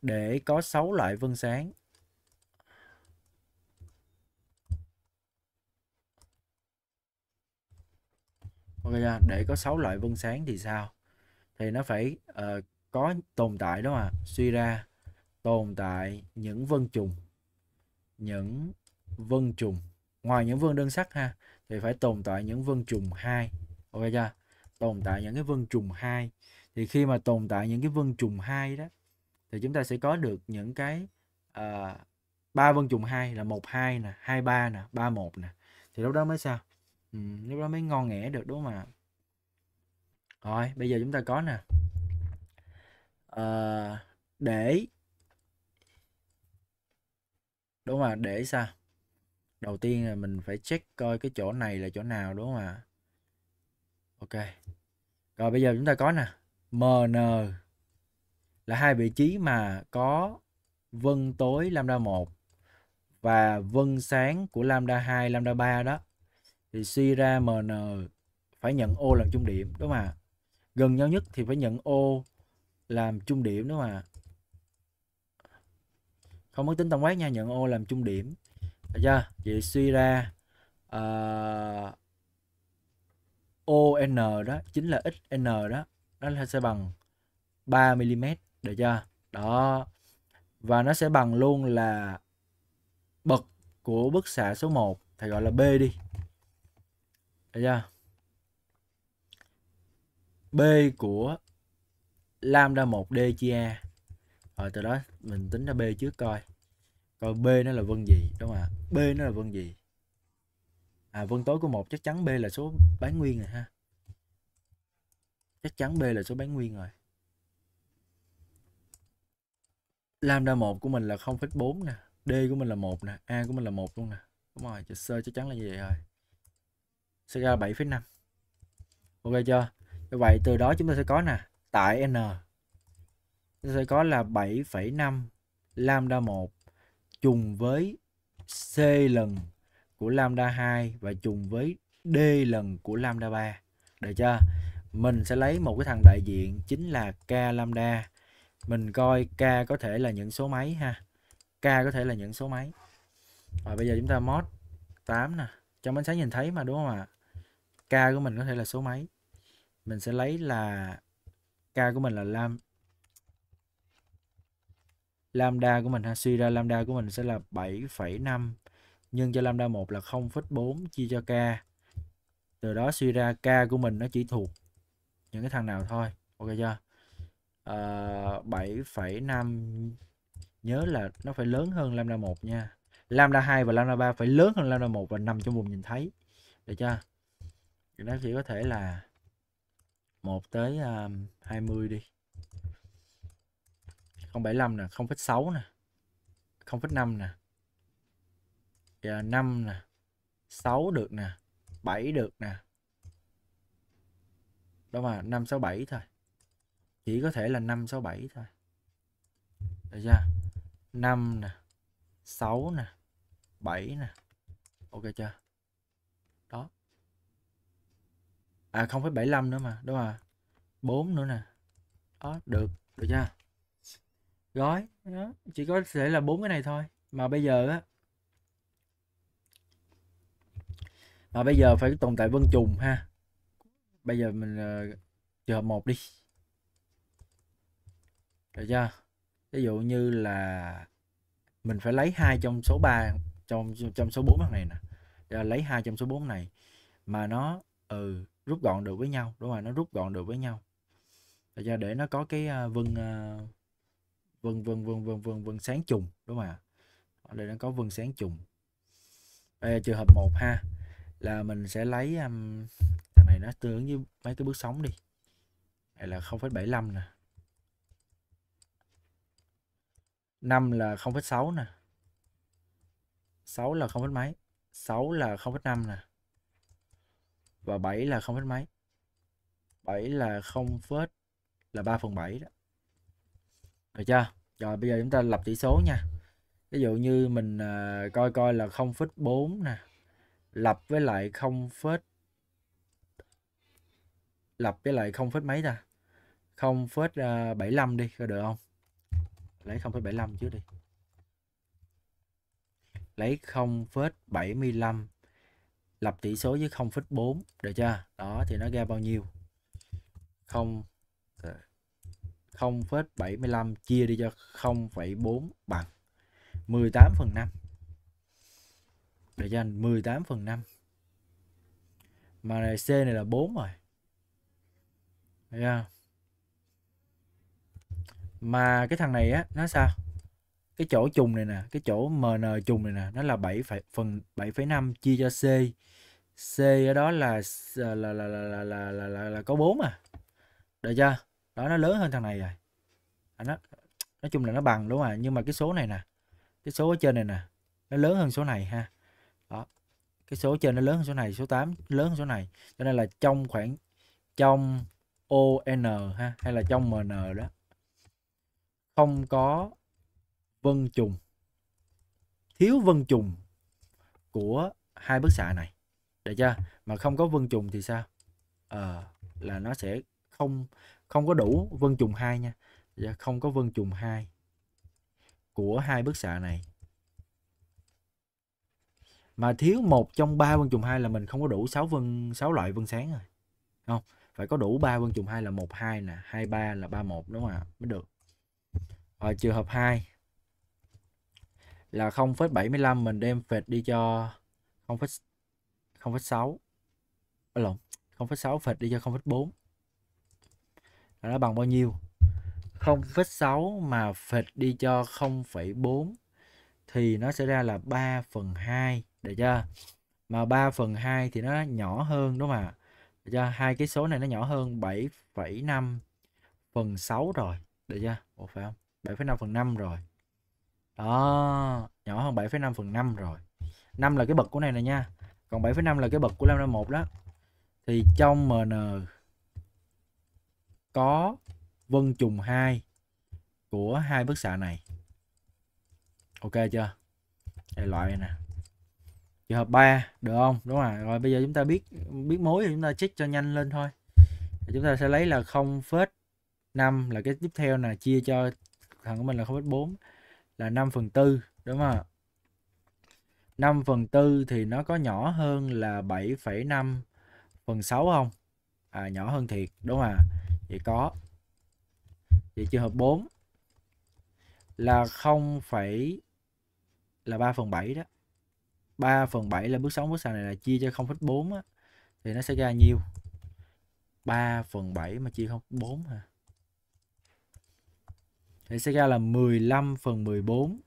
Để có 6 loại vân sáng ok để có 6 loại vân sáng thì sao thì nó phải uh, có tồn tại đó mà suy ra tồn tại những vân trùng những vân trùng ngoài những vân đơn sắc ha thì phải tồn tại những vân trùng hai ok chưa tồn tại những cái vân trùng hai thì khi mà tồn tại những cái vân trùng hai đó thì chúng ta sẽ có được những cái ờ, ba uh, vân trùng hai là một hai nè hai ba nè ba một nè thì lúc đó mới sao ừ, lúc đó mới ngon nghẻ được đúng không ạ rồi bây giờ chúng ta có nè à, để đúng mà để sao đầu tiên là mình phải check coi cái chỗ này là chỗ nào đúng không ạ ok rồi bây giờ chúng ta có nè mn là hai vị trí mà có vân tối lambda 1 và vân sáng của lambda 2, lambda 3 đó thì suy ra MN phải nhận ô làm trung điểm đúng không ạ? Gần nhau nhất thì phải nhận ô làm trung điểm đúng không ạ? Không có tính tổng quát nha, nhận ô làm trung điểm. Được chưa? Vậy suy ra uh, ờ, ON đó chính là XN đó, nó sẽ bằng 3 mm, được chưa? Đó. Và nó sẽ bằng luôn là bậc của bức xạ số 1 thì gọi là B đi yeah. Dạ. B của lambda 1 D chia A. Rồi từ đó mình tính ra B trước coi. Coi B nó là vân gì, đúng không ạ? B nó là vân gì? À vân tối của một chắc chắn B là số bán nguyên rồi ha. Chắc chắn B là số bán nguyên rồi. Lambda 1 của mình là 0,4 nè, D của mình là một nè, A của mình là một luôn nè. Đúng rồi, sơ chắc chắn là như vậy rồi sẽ ra 7,5 ok chưa như vậy từ đó chúng ta sẽ có nè tại n chúng ta sẽ có là 7,5 lambda 1 trùng với c lần của lambda 2 và trùng với d lần của lambda 3 được chưa mình sẽ lấy một cái thằng đại diện chính là k lambda mình coi k có thể là những số mấy ha k có thể là những số mấy rồi bây giờ chúng ta mod 8 nè trong ánh sáng nhìn thấy mà đúng không ạ à? k của mình có thể là số mấy mình sẽ lấy là k của mình là lam lambda của mình ha suy ra lambda của mình sẽ là 7,5 nhân cho lambda 1 là 0,4 chia cho k từ đó suy ra k của mình nó chỉ thuộc những cái thằng nào thôi ok chưa à, ờ, 7,5 nhớ là nó phải lớn hơn lambda 1 nha lambda 2 và lambda 3 phải lớn hơn lambda 1 và nằm trong vùng nhìn thấy được chưa nó chỉ có thể là 1 tới um, à, 20 đi 075 nè 0,6 nè 0,5 nè Giờ dạ, 5 nè 6 được nè 7 được nè Đó mà 567 thôi Chỉ có thể là 567 thôi Được chưa 5 nè 6 nè 7 nè Ok chưa à 0,75 nữa mà đúng không 4 nữa nè đó được được chưa gói đó. chỉ có thể là bốn cái này thôi mà bây giờ á mà bây giờ phải tồn tại vân trùng ha bây giờ mình ờ, trường hợp một đi được chưa ví dụ như là mình phải lấy hai trong số 3 trong trong số 4 này nè giờ lấy hai trong số 4 này mà nó ừ rút gọn được với nhau đúng rồi nó rút gọn được với nhau thật ra để nó có cái à, vân à, vân vân vân vân vân vân sáng trùng đúng không ạ để nó có vân sáng trùng trường hợp 1 ha là mình sẽ lấy um, thằng này nó tương ứng với mấy cái bước sóng đi này là 0,75 nè 5 là 0,6 nè 6 là không phẩy mấy 6 là 0,5 nè và 7 là không phẩy mấy 7 là không phết là 3 phần 7 đó được chưa rồi bây giờ chúng ta lập tỷ số nha ví dụ như mình uh, coi coi là không phết 0,4 nè lập với lại không phết lập với lại không phết mấy ta 0,75 à, đi có được không lấy không phết 0,75 trước đi lấy không phết 0,75 lập tỷ số với 0,4 được chưa đó thì nó ra bao nhiêu 0 0,75 ờ, chia đi cho 0,4 bằng 18 phần 5 được chưa 18 phần 5 mà này C này là 4 rồi được chưa? mà cái thằng này á nó sao cái chỗ trùng này nè cái chỗ mn trùng này nè nó là 7 phải phần 7,5 chia cho c c ở đó là là là là là là là, là, là có 4 à được chưa đó nó lớn hơn thằng này rồi à, nó nói chung là nó bằng đúng không ạ nhưng mà cái số này nè cái số ở trên này nè nó lớn hơn số này ha đó cái số trên nó lớn hơn số này số 8 lớn hơn số này cho nên là trong khoảng trong on ha hay là trong mn đó không có vân trùng thiếu vân trùng của hai bức xạ này được chưa mà không có vân trùng thì sao à, là nó sẽ không không có đủ vân trùng hai nha không có vân trùng hai của hai bức xạ này mà thiếu một trong ba vân trùng hai là mình không có đủ 6 vân 6 loại vân sáng rồi không phải có đủ ba vân trùng hai là một hai nè hai ba là ba một đúng không ạ mới được rồi trường hợp 2 là 0,75 mình đem phệt đi cho 0,6 lộn 0,6 phệt đi cho 0,4 nó bằng bao nhiêu 0,6 mà phệt đi cho 0,4 thì nó sẽ ra là 3 phần 2 được chưa mà 3 phần 2 thì nó nhỏ hơn đúng không ạ được hai cái số này nó nhỏ hơn 7,5 phần 6 rồi được chưa Ủa, phải không 7,5 phần 5 rồi đó nhỏ hơn 7,5 phần 5 rồi 5 là cái bậc của này này nha còn 7,5 là cái bậc của lambda 1 đó thì trong MN có vân trùng 2 của hai bức xạ này ok chưa đây loại này nè trường hợp 3 được không đúng rồi rồi bây giờ chúng ta biết biết mối thì chúng ta check cho nhanh lên thôi chúng ta sẽ lấy là 0,5 là cái tiếp theo là chia cho thằng của mình là 0,4 là 5 phần tư đúng không ạ 5 phần tư thì nó có nhỏ hơn là 7,5 phần 6 không à nhỏ hơn thiệt đúng không ạ vậy có vậy trường hợp 4 là 0, là 3 phần 7 đó 3 phần 7 là bước sóng bước sàn này là chia cho 0,4 á thì nó sẽ ra nhiêu 3 phần 7 mà chia 0,4 hả à? thì sẽ ra là 15 phần 14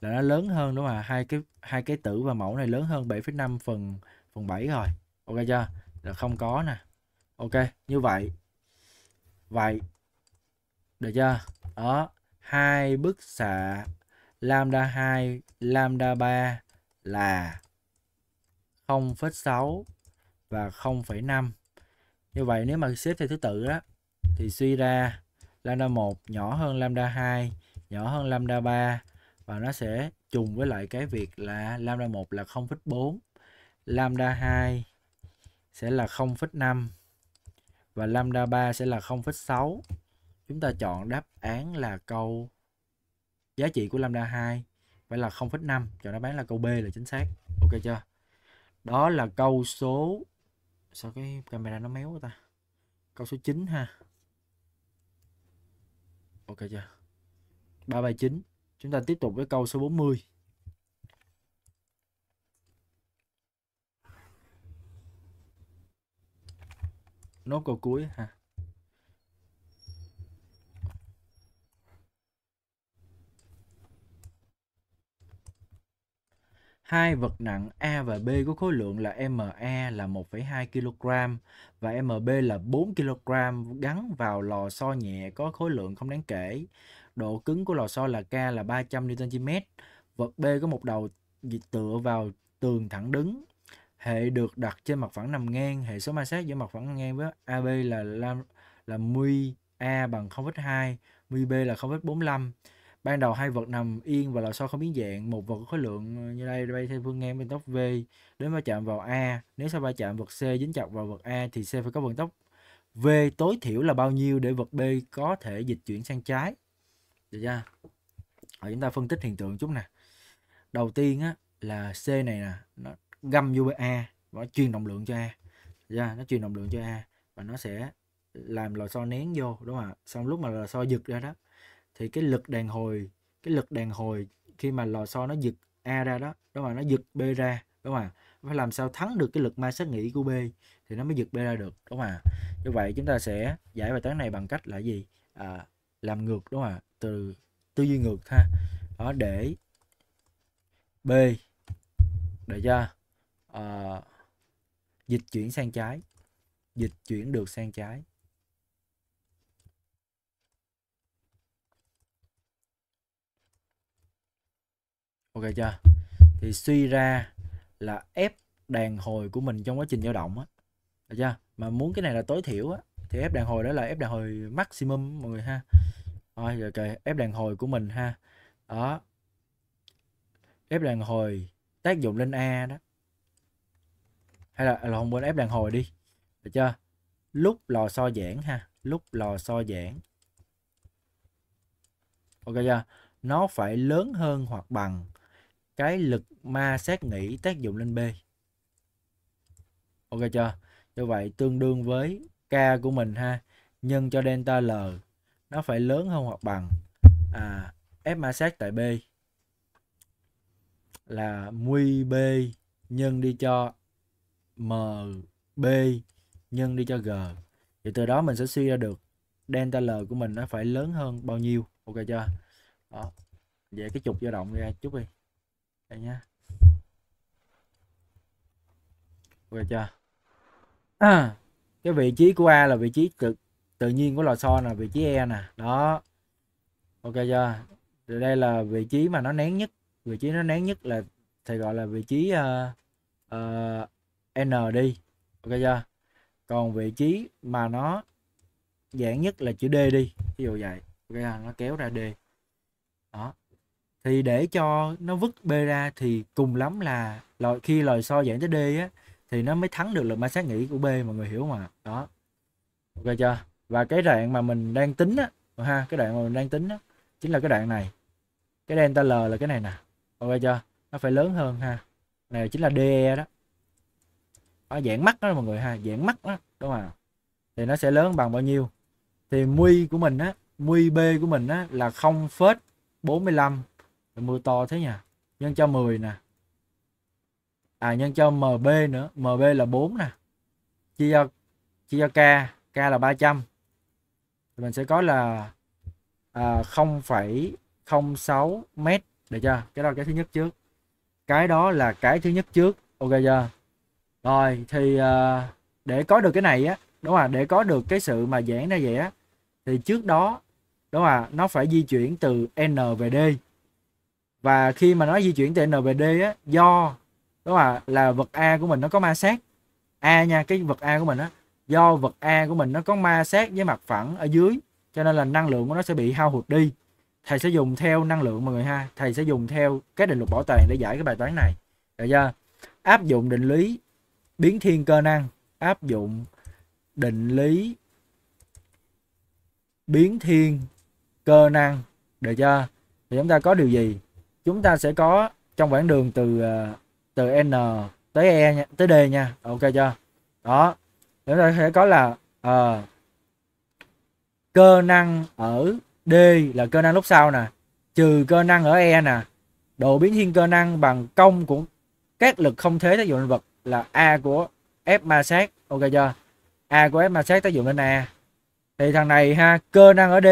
là nó lớn hơn đúng không ạ? Hai cái hai cái tử và mẫu này lớn hơn 7,5 phần phần 7 rồi. Ok chưa? Là không có nè. Ok, như vậy. Vậy được chưa? Đó, hai bức xạ lambda 2, lambda 3 là 0,6 và 0,5. Như vậy nếu mà xếp theo thứ tự á thì suy ra lambda 1 nhỏ hơn lambda 2 nhỏ hơn lambda 3 và nó sẽ trùng với lại cái việc là lambda 1 là 0,4 lambda 2 sẽ là 0,5 và lambda 3 sẽ là 0,6 chúng ta chọn đáp án là câu giá trị của lambda 2 phải là 0,5 chọn đáp án là câu B là chính xác ok chưa đó là câu số sao cái camera nó méo ta câu số 9 ha Ok chưa? 379. Chúng ta tiếp tục với câu số 40. Nốt câu cuối ha. Hai vật nặng A và B có khối lượng là MA là 1,2 kg và MB là 4 kg gắn vào lò xo nhẹ có khối lượng không đáng kể. Độ cứng của lò xo là K là 300 Nm. Vật B có một đầu tựa vào tường thẳng đứng. Hệ được đặt trên mặt phẳng nằm ngang, hệ số ma sát giữa mặt phẳng nằm ngang với AB là là, là mu bằng 0,2, μB là 0,45 ban đầu hai vật nằm yên và lò xo không biến dạng một vật có khối lượng ờ, như đây bay theo phương ngang bên tốc v đến va chạm vào a nếu sau va chạm vật c dính chặt vào vật a thì c phải có vận tốc v tối thiểu là bao nhiêu để vật b có thể dịch chuyển sang trái được chưa rồi chúng ta phân tích hiện tượng chút nè đầu tiên á là c này nè nó găm vô a và nó truyền động lượng cho a ra nó truyền động lượng cho a và nó sẽ làm lò xo nén vô đúng không ạ xong lúc mà lò xo giật ra đó thì cái lực đàn hồi cái lực đàn hồi khi mà lò xo nó giật a ra đó đúng mà nó giật b ra đúng không ạ phải làm sao thắng được cái lực ma sát nghĩ của b thì nó mới giật b ra được đúng không ạ như vậy chúng ta sẽ giải bài toán này bằng cách là gì à, làm ngược đúng không ạ từ tư duy ngược ha đó để b để cho à, dịch chuyển sang trái dịch chuyển được sang trái ok chưa thì suy ra là ép đàn hồi của mình trong quá trình dao động á được chưa mà muốn cái này là tối thiểu á thì ép đàn hồi đó là ép đàn hồi maximum mọi người ha rồi giờ okay. ép đàn hồi của mình ha đó ép đàn hồi tác dụng lên a đó hay là, là không quên ép đàn hồi đi được chưa lúc lò xo giãn ha lúc lò xo giãn ok chưa nó phải lớn hơn hoặc bằng cái lực ma sát nghĩ tác dụng lên B. Ok chưa? Như vậy tương đương với K của mình ha, nhân cho delta L nó phải lớn hơn hoặc bằng à, F ma sát tại B là muy B nhân đi cho MB nhân đi cho G. Thì từ đó mình sẽ suy ra được delta L của mình nó phải lớn hơn bao nhiêu. Ok chưa? Đó. Vậy cái trục dao động ra chút đi đây nhá vừa chưa à, cái vị trí của a là vị trí tự tự nhiên của lò xo là vị trí e nè đó ok chưa Rồi đây là vị trí mà nó nén nhất vị trí nó nén nhất là thì gọi là vị trí uh, uh, n đi ok chưa còn vị trí mà nó giãn nhất là chữ d đi ví dụ vậy ok nó kéo ra d thì để cho nó vứt B ra thì cùng lắm là loại khi lời so dạng tới D á thì nó mới thắng được lực ma sát nghĩ của B mọi người hiểu mà đó ok chưa và cái đoạn mà mình đang tính á ha cái đoạn mà mình đang tính á chính là cái đoạn này cái delta L là cái này nè ok chưa nó phải lớn hơn ha này chính là DE đó ở dạng mắt đó mọi người ha dạng mắt đó đúng không ạ thì nó sẽ lớn bằng bao nhiêu thì mu của mình á mu B của mình á là 0,45 mưa to thế nhỉ nhân cho 10 nè à nhân cho mb nữa mb là 4 nè chia cho chia cho k k là 300 thì mình sẽ có là à, 0,06 mét được chưa cái đó là cái thứ nhất trước cái đó là cái thứ nhất trước ok chưa rồi thì à, để có được cái này á đúng không để có được cái sự mà giãn ra vậy á thì trước đó đúng không nó phải di chuyển từ n về d và khi mà nó di chuyển tại NBD á do đó là là vật A của mình nó có ma sát A nha cái vật A của mình á do vật A của mình nó có ma sát với mặt phẳng ở dưới cho nên là năng lượng của nó sẽ bị hao hụt đi thầy sẽ dùng theo năng lượng mọi người ha thầy sẽ dùng theo cái định luật bảo toàn để giải cái bài toán này được chưa áp dụng định lý biến thiên cơ năng áp dụng định lý biến thiên cơ năng được chưa thì chúng ta có điều gì chúng ta sẽ có trong quãng đường từ ờ, từ n tới e nha, tới d nha ok chưa đó chúng ta sẽ có là uh, cơ năng ở d là cơ năng lúc sau nè trừ cơ năng ở e nè độ biến thiên cơ năng bằng công của các lực không thế tác dụng lên vật là a của f ma sát ok chưa a của f ma sát tác dụng lên a thì thằng này ha cơ năng ở d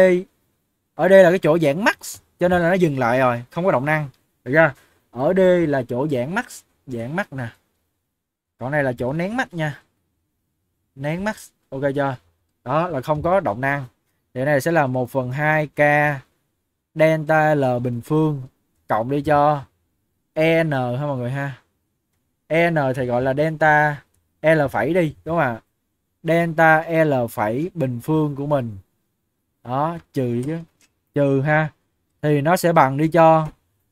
ở đây là cái chỗ dạng max cho nên là nó dừng lại rồi không có động năng được ra ở D là chỗ giãn max giãn max nè còn này là chỗ nén max nha nén max ok chưa đó là không có động năng thì này sẽ là 1 phần 2 k delta L bình phương cộng đi cho n, ha mọi người ha n thì gọi là delta L phẩy đi đúng không ạ delta L phẩy bình phương của mình đó trừ chứ trừ ha thì nó sẽ bằng đi cho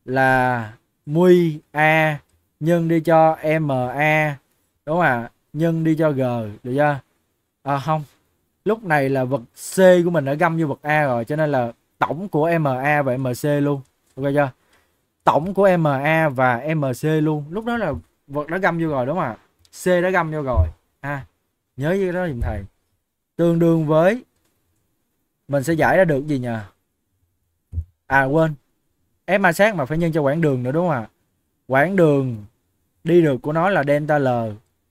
là mui a nhân đi cho ma đúng không ạ à? nhân đi cho g được chưa à, không lúc này là vật c của mình đã găm vô vật a rồi cho nên là tổng của ma và mc luôn ok chưa tổng của ma và mc luôn lúc đó là vật đã găm vô rồi đúng không ạ c đã găm vô rồi ha à, nhớ cái đó giùm thầy tương đương với mình sẽ giải ra được gì nhờ à quên ép ma sát mà phải nhân cho quãng đường nữa đúng không ạ quãng đường đi được của nó là delta l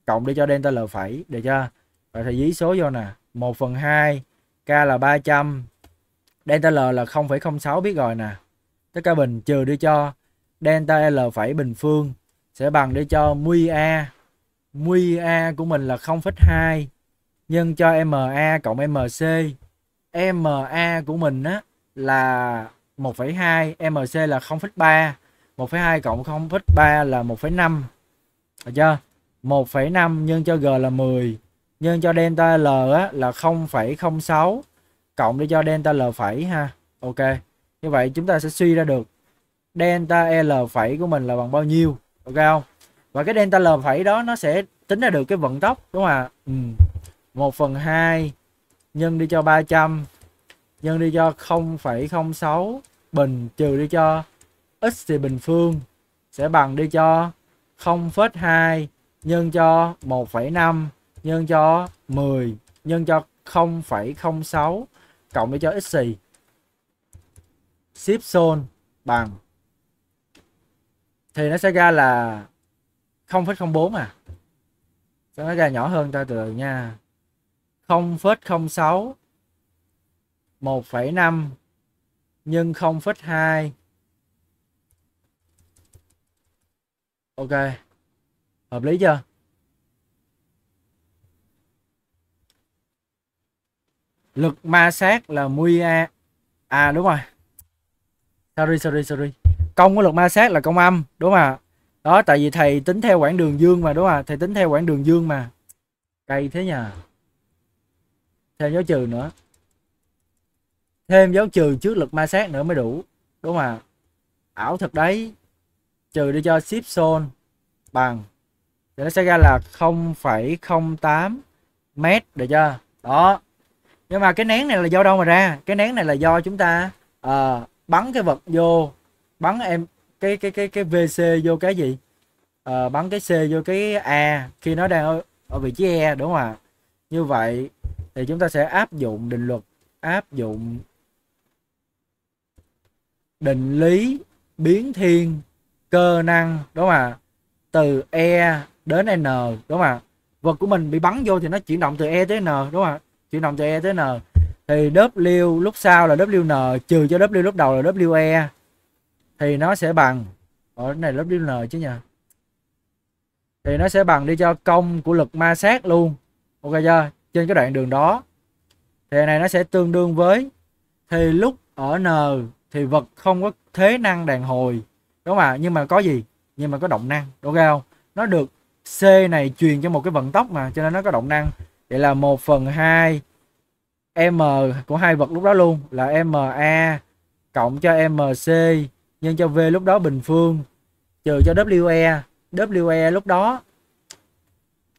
cộng đi cho delta l phẩy để cho vậy thì dí số vô nè 1 phần 2 k là 300 delta l là 0,06 biết rồi nè tất cả bình trừ đi cho delta l phẩy bình phương sẽ bằng đi cho mu a mu a của mình là 0,2 nhân cho ma cộng mc ma của mình á là 1,2 MC là 0,3 1,2 cộng 0,3 là 1,5 được chưa 1,5 nhân cho G là 10 nhân cho delta L á, là 0,06 cộng đi cho delta L phẩy ha Ok như vậy chúng ta sẽ suy ra được delta L phẩy của mình là bằng bao nhiêu ok không và cái delta L phẩy đó nó sẽ tính ra được cái vận tốc đúng không ạ à? ừ. 1 phần 2 nhân đi cho 300 nhân đi cho 0,06 bình trừ đi cho x thì bình phương sẽ bằng đi cho 0,2 nhân cho 1,5 nhân cho 10 nhân cho 0,06 cộng đi cho x xì. Ship zone bằng thì nó sẽ ra là 0,04 à. Cho nó ra nhỏ hơn ta từ nha. 0,06 1,5 nhân 0,2 Ok hợp lý chưa lực ma sát là mu a à đúng rồi sorry sorry sorry công của lực ma sát là công âm đúng không ạ đó tại vì thầy tính theo quãng đường dương mà đúng không ạ thầy tính theo quãng đường dương mà cay thế nhờ thêm dấu trừ nữa thêm dấu trừ trước lực ma sát nữa mới đủ đúng không ạ ảo thật đấy trừ đi cho ship zone bằng thì nó sẽ ra là 0,08 mét được chưa đó nhưng mà cái nén này là do đâu mà ra cái nén này là do chúng ta uh, bắn cái vật vô bắn em cái cái cái cái vc vô cái gì uh, bắn cái c vô cái a khi nó đang ở, ở vị trí e đúng không ạ như vậy thì chúng ta sẽ áp dụng định luật áp dụng định lý biến thiên cơ năng đúng không ạ từ e đến n đúng không ạ vật của mình bị bắn vô thì nó chuyển động từ e tới n đúng không ạ chuyển động từ e tới n thì W lúc sau là WN trừ cho W lúc đầu là WE thì nó sẽ bằng ở này WN chứ nha thì nó sẽ bằng đi cho công của lực ma sát luôn ok chưa trên cái đoạn đường đó thì này nó sẽ tương đương với thì lúc ở n thì vật không có thế năng đàn hồi đúng không ạ nhưng mà có gì nhưng mà có động năng đúng không nó được c này truyền cho một cái vận tốc mà cho nên nó có động năng vậy là 1 phần hai m của hai vật lúc đó luôn là ma cộng cho mc nhân cho v lúc đó bình phương trừ cho we we lúc đó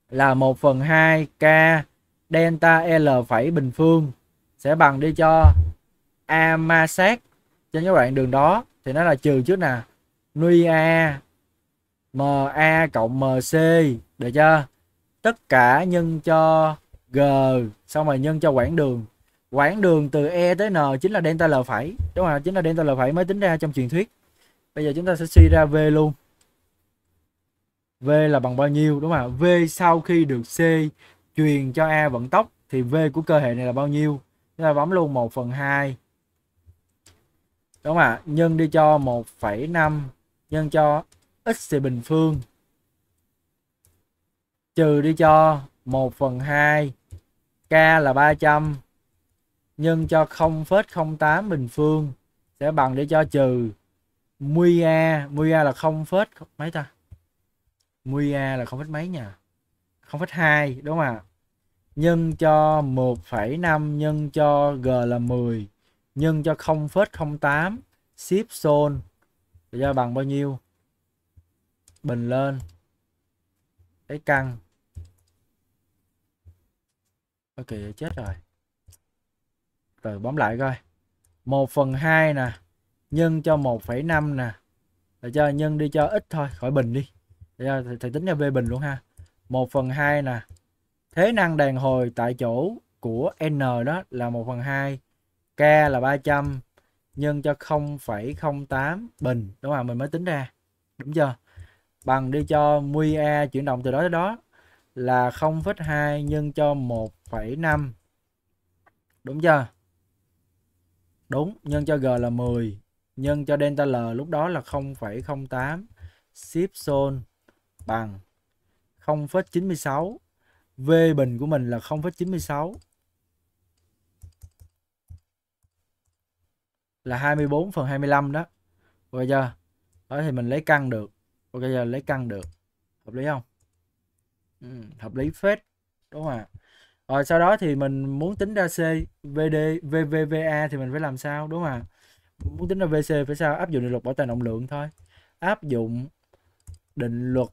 là 1 phần hai k delta l phẩy bình phương sẽ bằng đi cho a ma sát cho các bạn đường đó thì nó là trừ trước nè nuy a MA cộng MC được chưa? Tất cả nhân cho G xong rồi nhân cho quãng đường. Quãng đường từ E tới N chính là delta L phải Đúng không? Chính là delta L phải mới tính ra trong truyền thuyết. Bây giờ chúng ta sẽ suy ra V luôn. V là bằng bao nhiêu đúng không? V sau khi được C truyền cho A vận tốc thì V của cơ hệ này là bao nhiêu? Chúng ta bấm luôn 1 phần 2 đúng không ạ nhân đi cho 1,5 nhân cho x thì bình phương trừ đi cho 1 phần 2 k là 300 nhân cho 0,08 bình phương sẽ bằng để cho trừ mui a mui a là 0, mấy ta mui a là 0, mấy nha 0,2 đúng không ạ nhân cho 1,5 nhân cho g là 10 nhân cho 0,08 ship zone ra bằng bao nhiêu bình lên cái căn ok chết rồi từ bấm lại coi 1 phần 2 nè nhân cho 1,5 nè để cho nhân đi cho ít thôi khỏi bình đi để cho thầy, thầy tính ra v bình luôn ha 1 phần 2 nè thế năng đàn hồi tại chỗ của n đó là 1 phần 2 K là 300 nhân cho 0,08 bình đúng không? Mình mới tính ra. Đúng chưa? Bằng đi cho mu A chuyển động từ đó tới đó là 0,2 nhân cho 1,5. Đúng chưa? Đúng, nhân cho G là 10, nhân cho delta L lúc đó là 0,08 ship zone bằng 0,96 V bình của mình là 0,96 là 24 phần 25 đó ok chưa đó thì mình lấy căn được ok giờ lấy căn được hợp lý không ừ, hợp lý phết đúng không ạ rồi sau đó thì mình muốn tính ra C VD VVVA thì mình phải làm sao đúng không ạ muốn tính ra VC phải sao áp dụng định luật bảo toàn động lượng thôi áp dụng định luật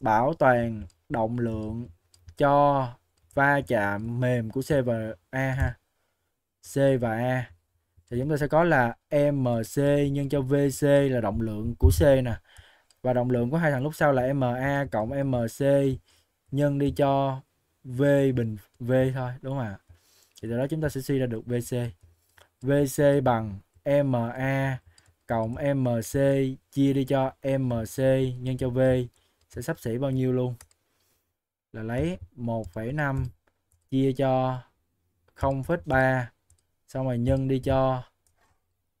bảo toàn động lượng cho va chạm mềm của C và A ha C và A thì chúng ta sẽ có là MC nhân cho VC là động lượng của C nè và động lượng của hai thằng lúc sau là MA cộng MC nhân đi cho V bình V thôi đúng không ạ thì từ đó chúng ta sẽ suy ra được VC VC bằng MA cộng MC chia đi cho MC nhân cho V sẽ sắp xỉ bao nhiêu luôn là lấy 1,5 chia cho 0,3 xong rồi nhân đi cho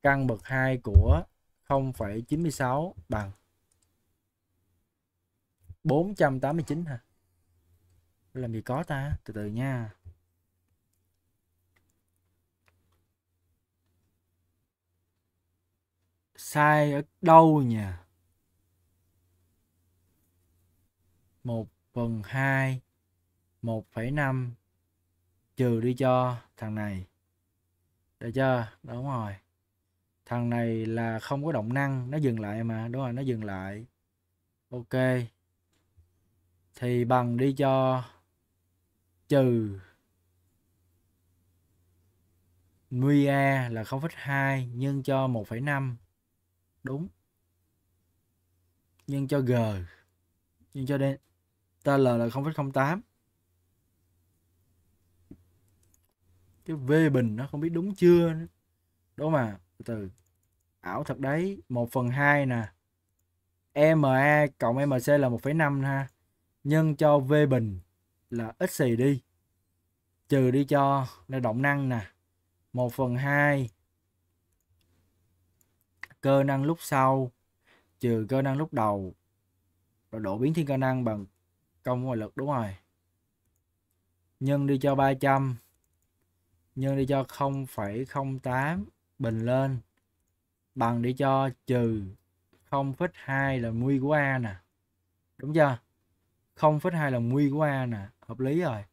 căn bậc 2 của 0,96 bằng 489 ha làm gì có ta từ từ nha sai ở đâu nhỉ 1 phần 2 1,5 trừ đi cho thằng này được chưa đúng rồi thằng này là không có động năng nó dừng lại mà đúng rồi nó dừng lại ok thì bằng đi cho trừ mu a e là 0,2 nhân cho 1,5 đúng nhân cho g nhân cho d tl là 0,08 cái v bình nó không biết đúng chưa đó mà từ ảo thật đấy 1 phần 2 nè MA cộng MC là 1,5 ha nhân cho V bình là ít xì đi trừ đi cho là động năng nè 1 phần 2 cơ năng lúc sau trừ cơ năng lúc đầu rồi độ biến thiên cơ năng bằng công ngoại lực đúng rồi nhân đi cho 300 nhân đi cho 0,08 bình lên bằng đi cho trừ 0,2 là muy của A nè. Đúng chưa? 0,2 là muy của A nè, hợp lý rồi.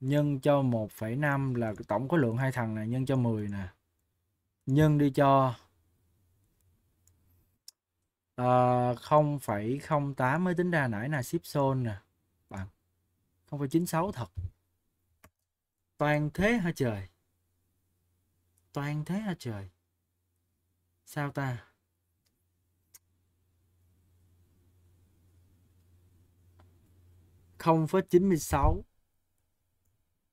Nhân cho 1,5 là tổng khối lượng hai thằng này nhân cho 10 nè. Nhân đi cho uh, ờ, 0,08 mới tính ra nãy là ship zone nè. Bằng 0,96 thật. Toàn thế hả trời? Toàn thế à trời Sao ta không phẩy chín mươi sáu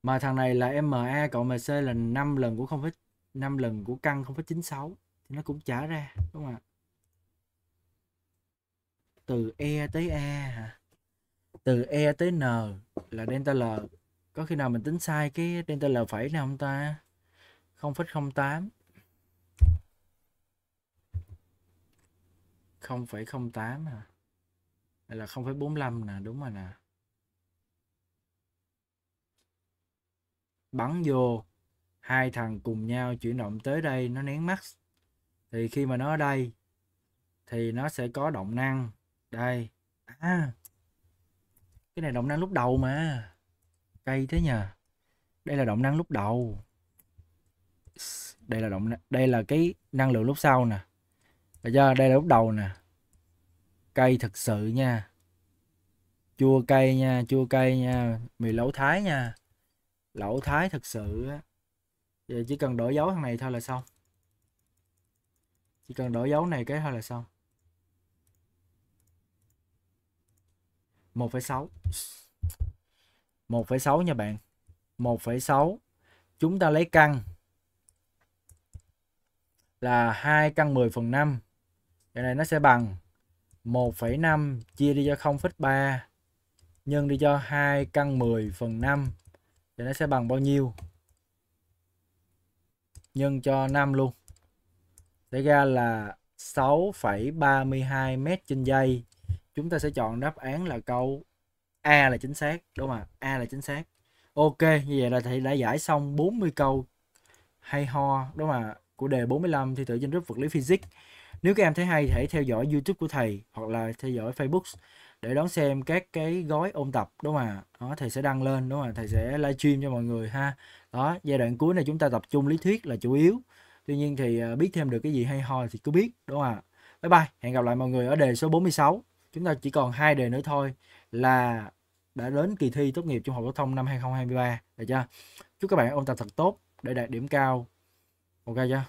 mà thằng này là MA cộng MC là 5 lần của không phẩy năm lần của căn không phẩy chín sáu thì nó cũng trả ra đúng không ạ từ E tới e hả từ E tới N là delta L có khi nào mình tính sai cái delta L phải này không ta 0,08 0,08 hả? Đây là 0,45 nè, đúng rồi nè. Bắn vô, hai thằng cùng nhau chuyển động tới đây, nó nén max. Thì khi mà nó ở đây, thì nó sẽ có động năng. Đây. À, cái này động năng lúc đầu mà. Cây thế nhờ. Đây là động năng lúc đầu đây là động đây là cái năng lượng lúc sau nè được chưa đây là lúc đầu nè cây thực sự nha chua cây nha chua cây nha mì lẩu thái nha lẩu thái thực sự giờ chỉ cần đổi dấu thằng này thôi là xong chỉ cần đổi dấu này cái thôi là xong 1,6 1,6 nha bạn 1,6 chúng ta lấy căn là 2 căn 10 phần 5. Cái này nó sẽ bằng 1,5 chia đi cho 0,3 nhân đi cho 2 căn 10 phần 5. Thì nó sẽ bằng bao nhiêu? Nhân cho 5 luôn. Để ra là 6,32 mét trên giây. Chúng ta sẽ chọn đáp án là câu A là chính xác. Đúng không ạ? A là chính xác. Ok, như vậy là thầy đã giải xong 40 câu hay ho đúng không ạ? của đề 45 thi thử trên group vật lý physics. Nếu các em thấy hay thì hãy theo dõi YouTube của thầy hoặc là theo dõi Facebook để đón xem các cái gói ôn tập đúng không ạ? Đó thầy sẽ đăng lên đúng không ạ? Thầy sẽ livestream cho mọi người ha. Đó, giai đoạn cuối này chúng ta tập trung lý thuyết là chủ yếu. Tuy nhiên thì ờ, biết thêm được cái gì hay ho thì cứ biết đúng không ạ? Bye bye, hẹn gặp lại mọi người ở đề số 46. Chúng ta chỉ còn hai đề nữa thôi là đã đến kỳ thi tốt nghiệp trung học phổ thông năm 2023, được chưa? Chúc các bạn ôn tập thật tốt để đạt điểm cao ok chưa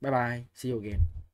bye bye see you again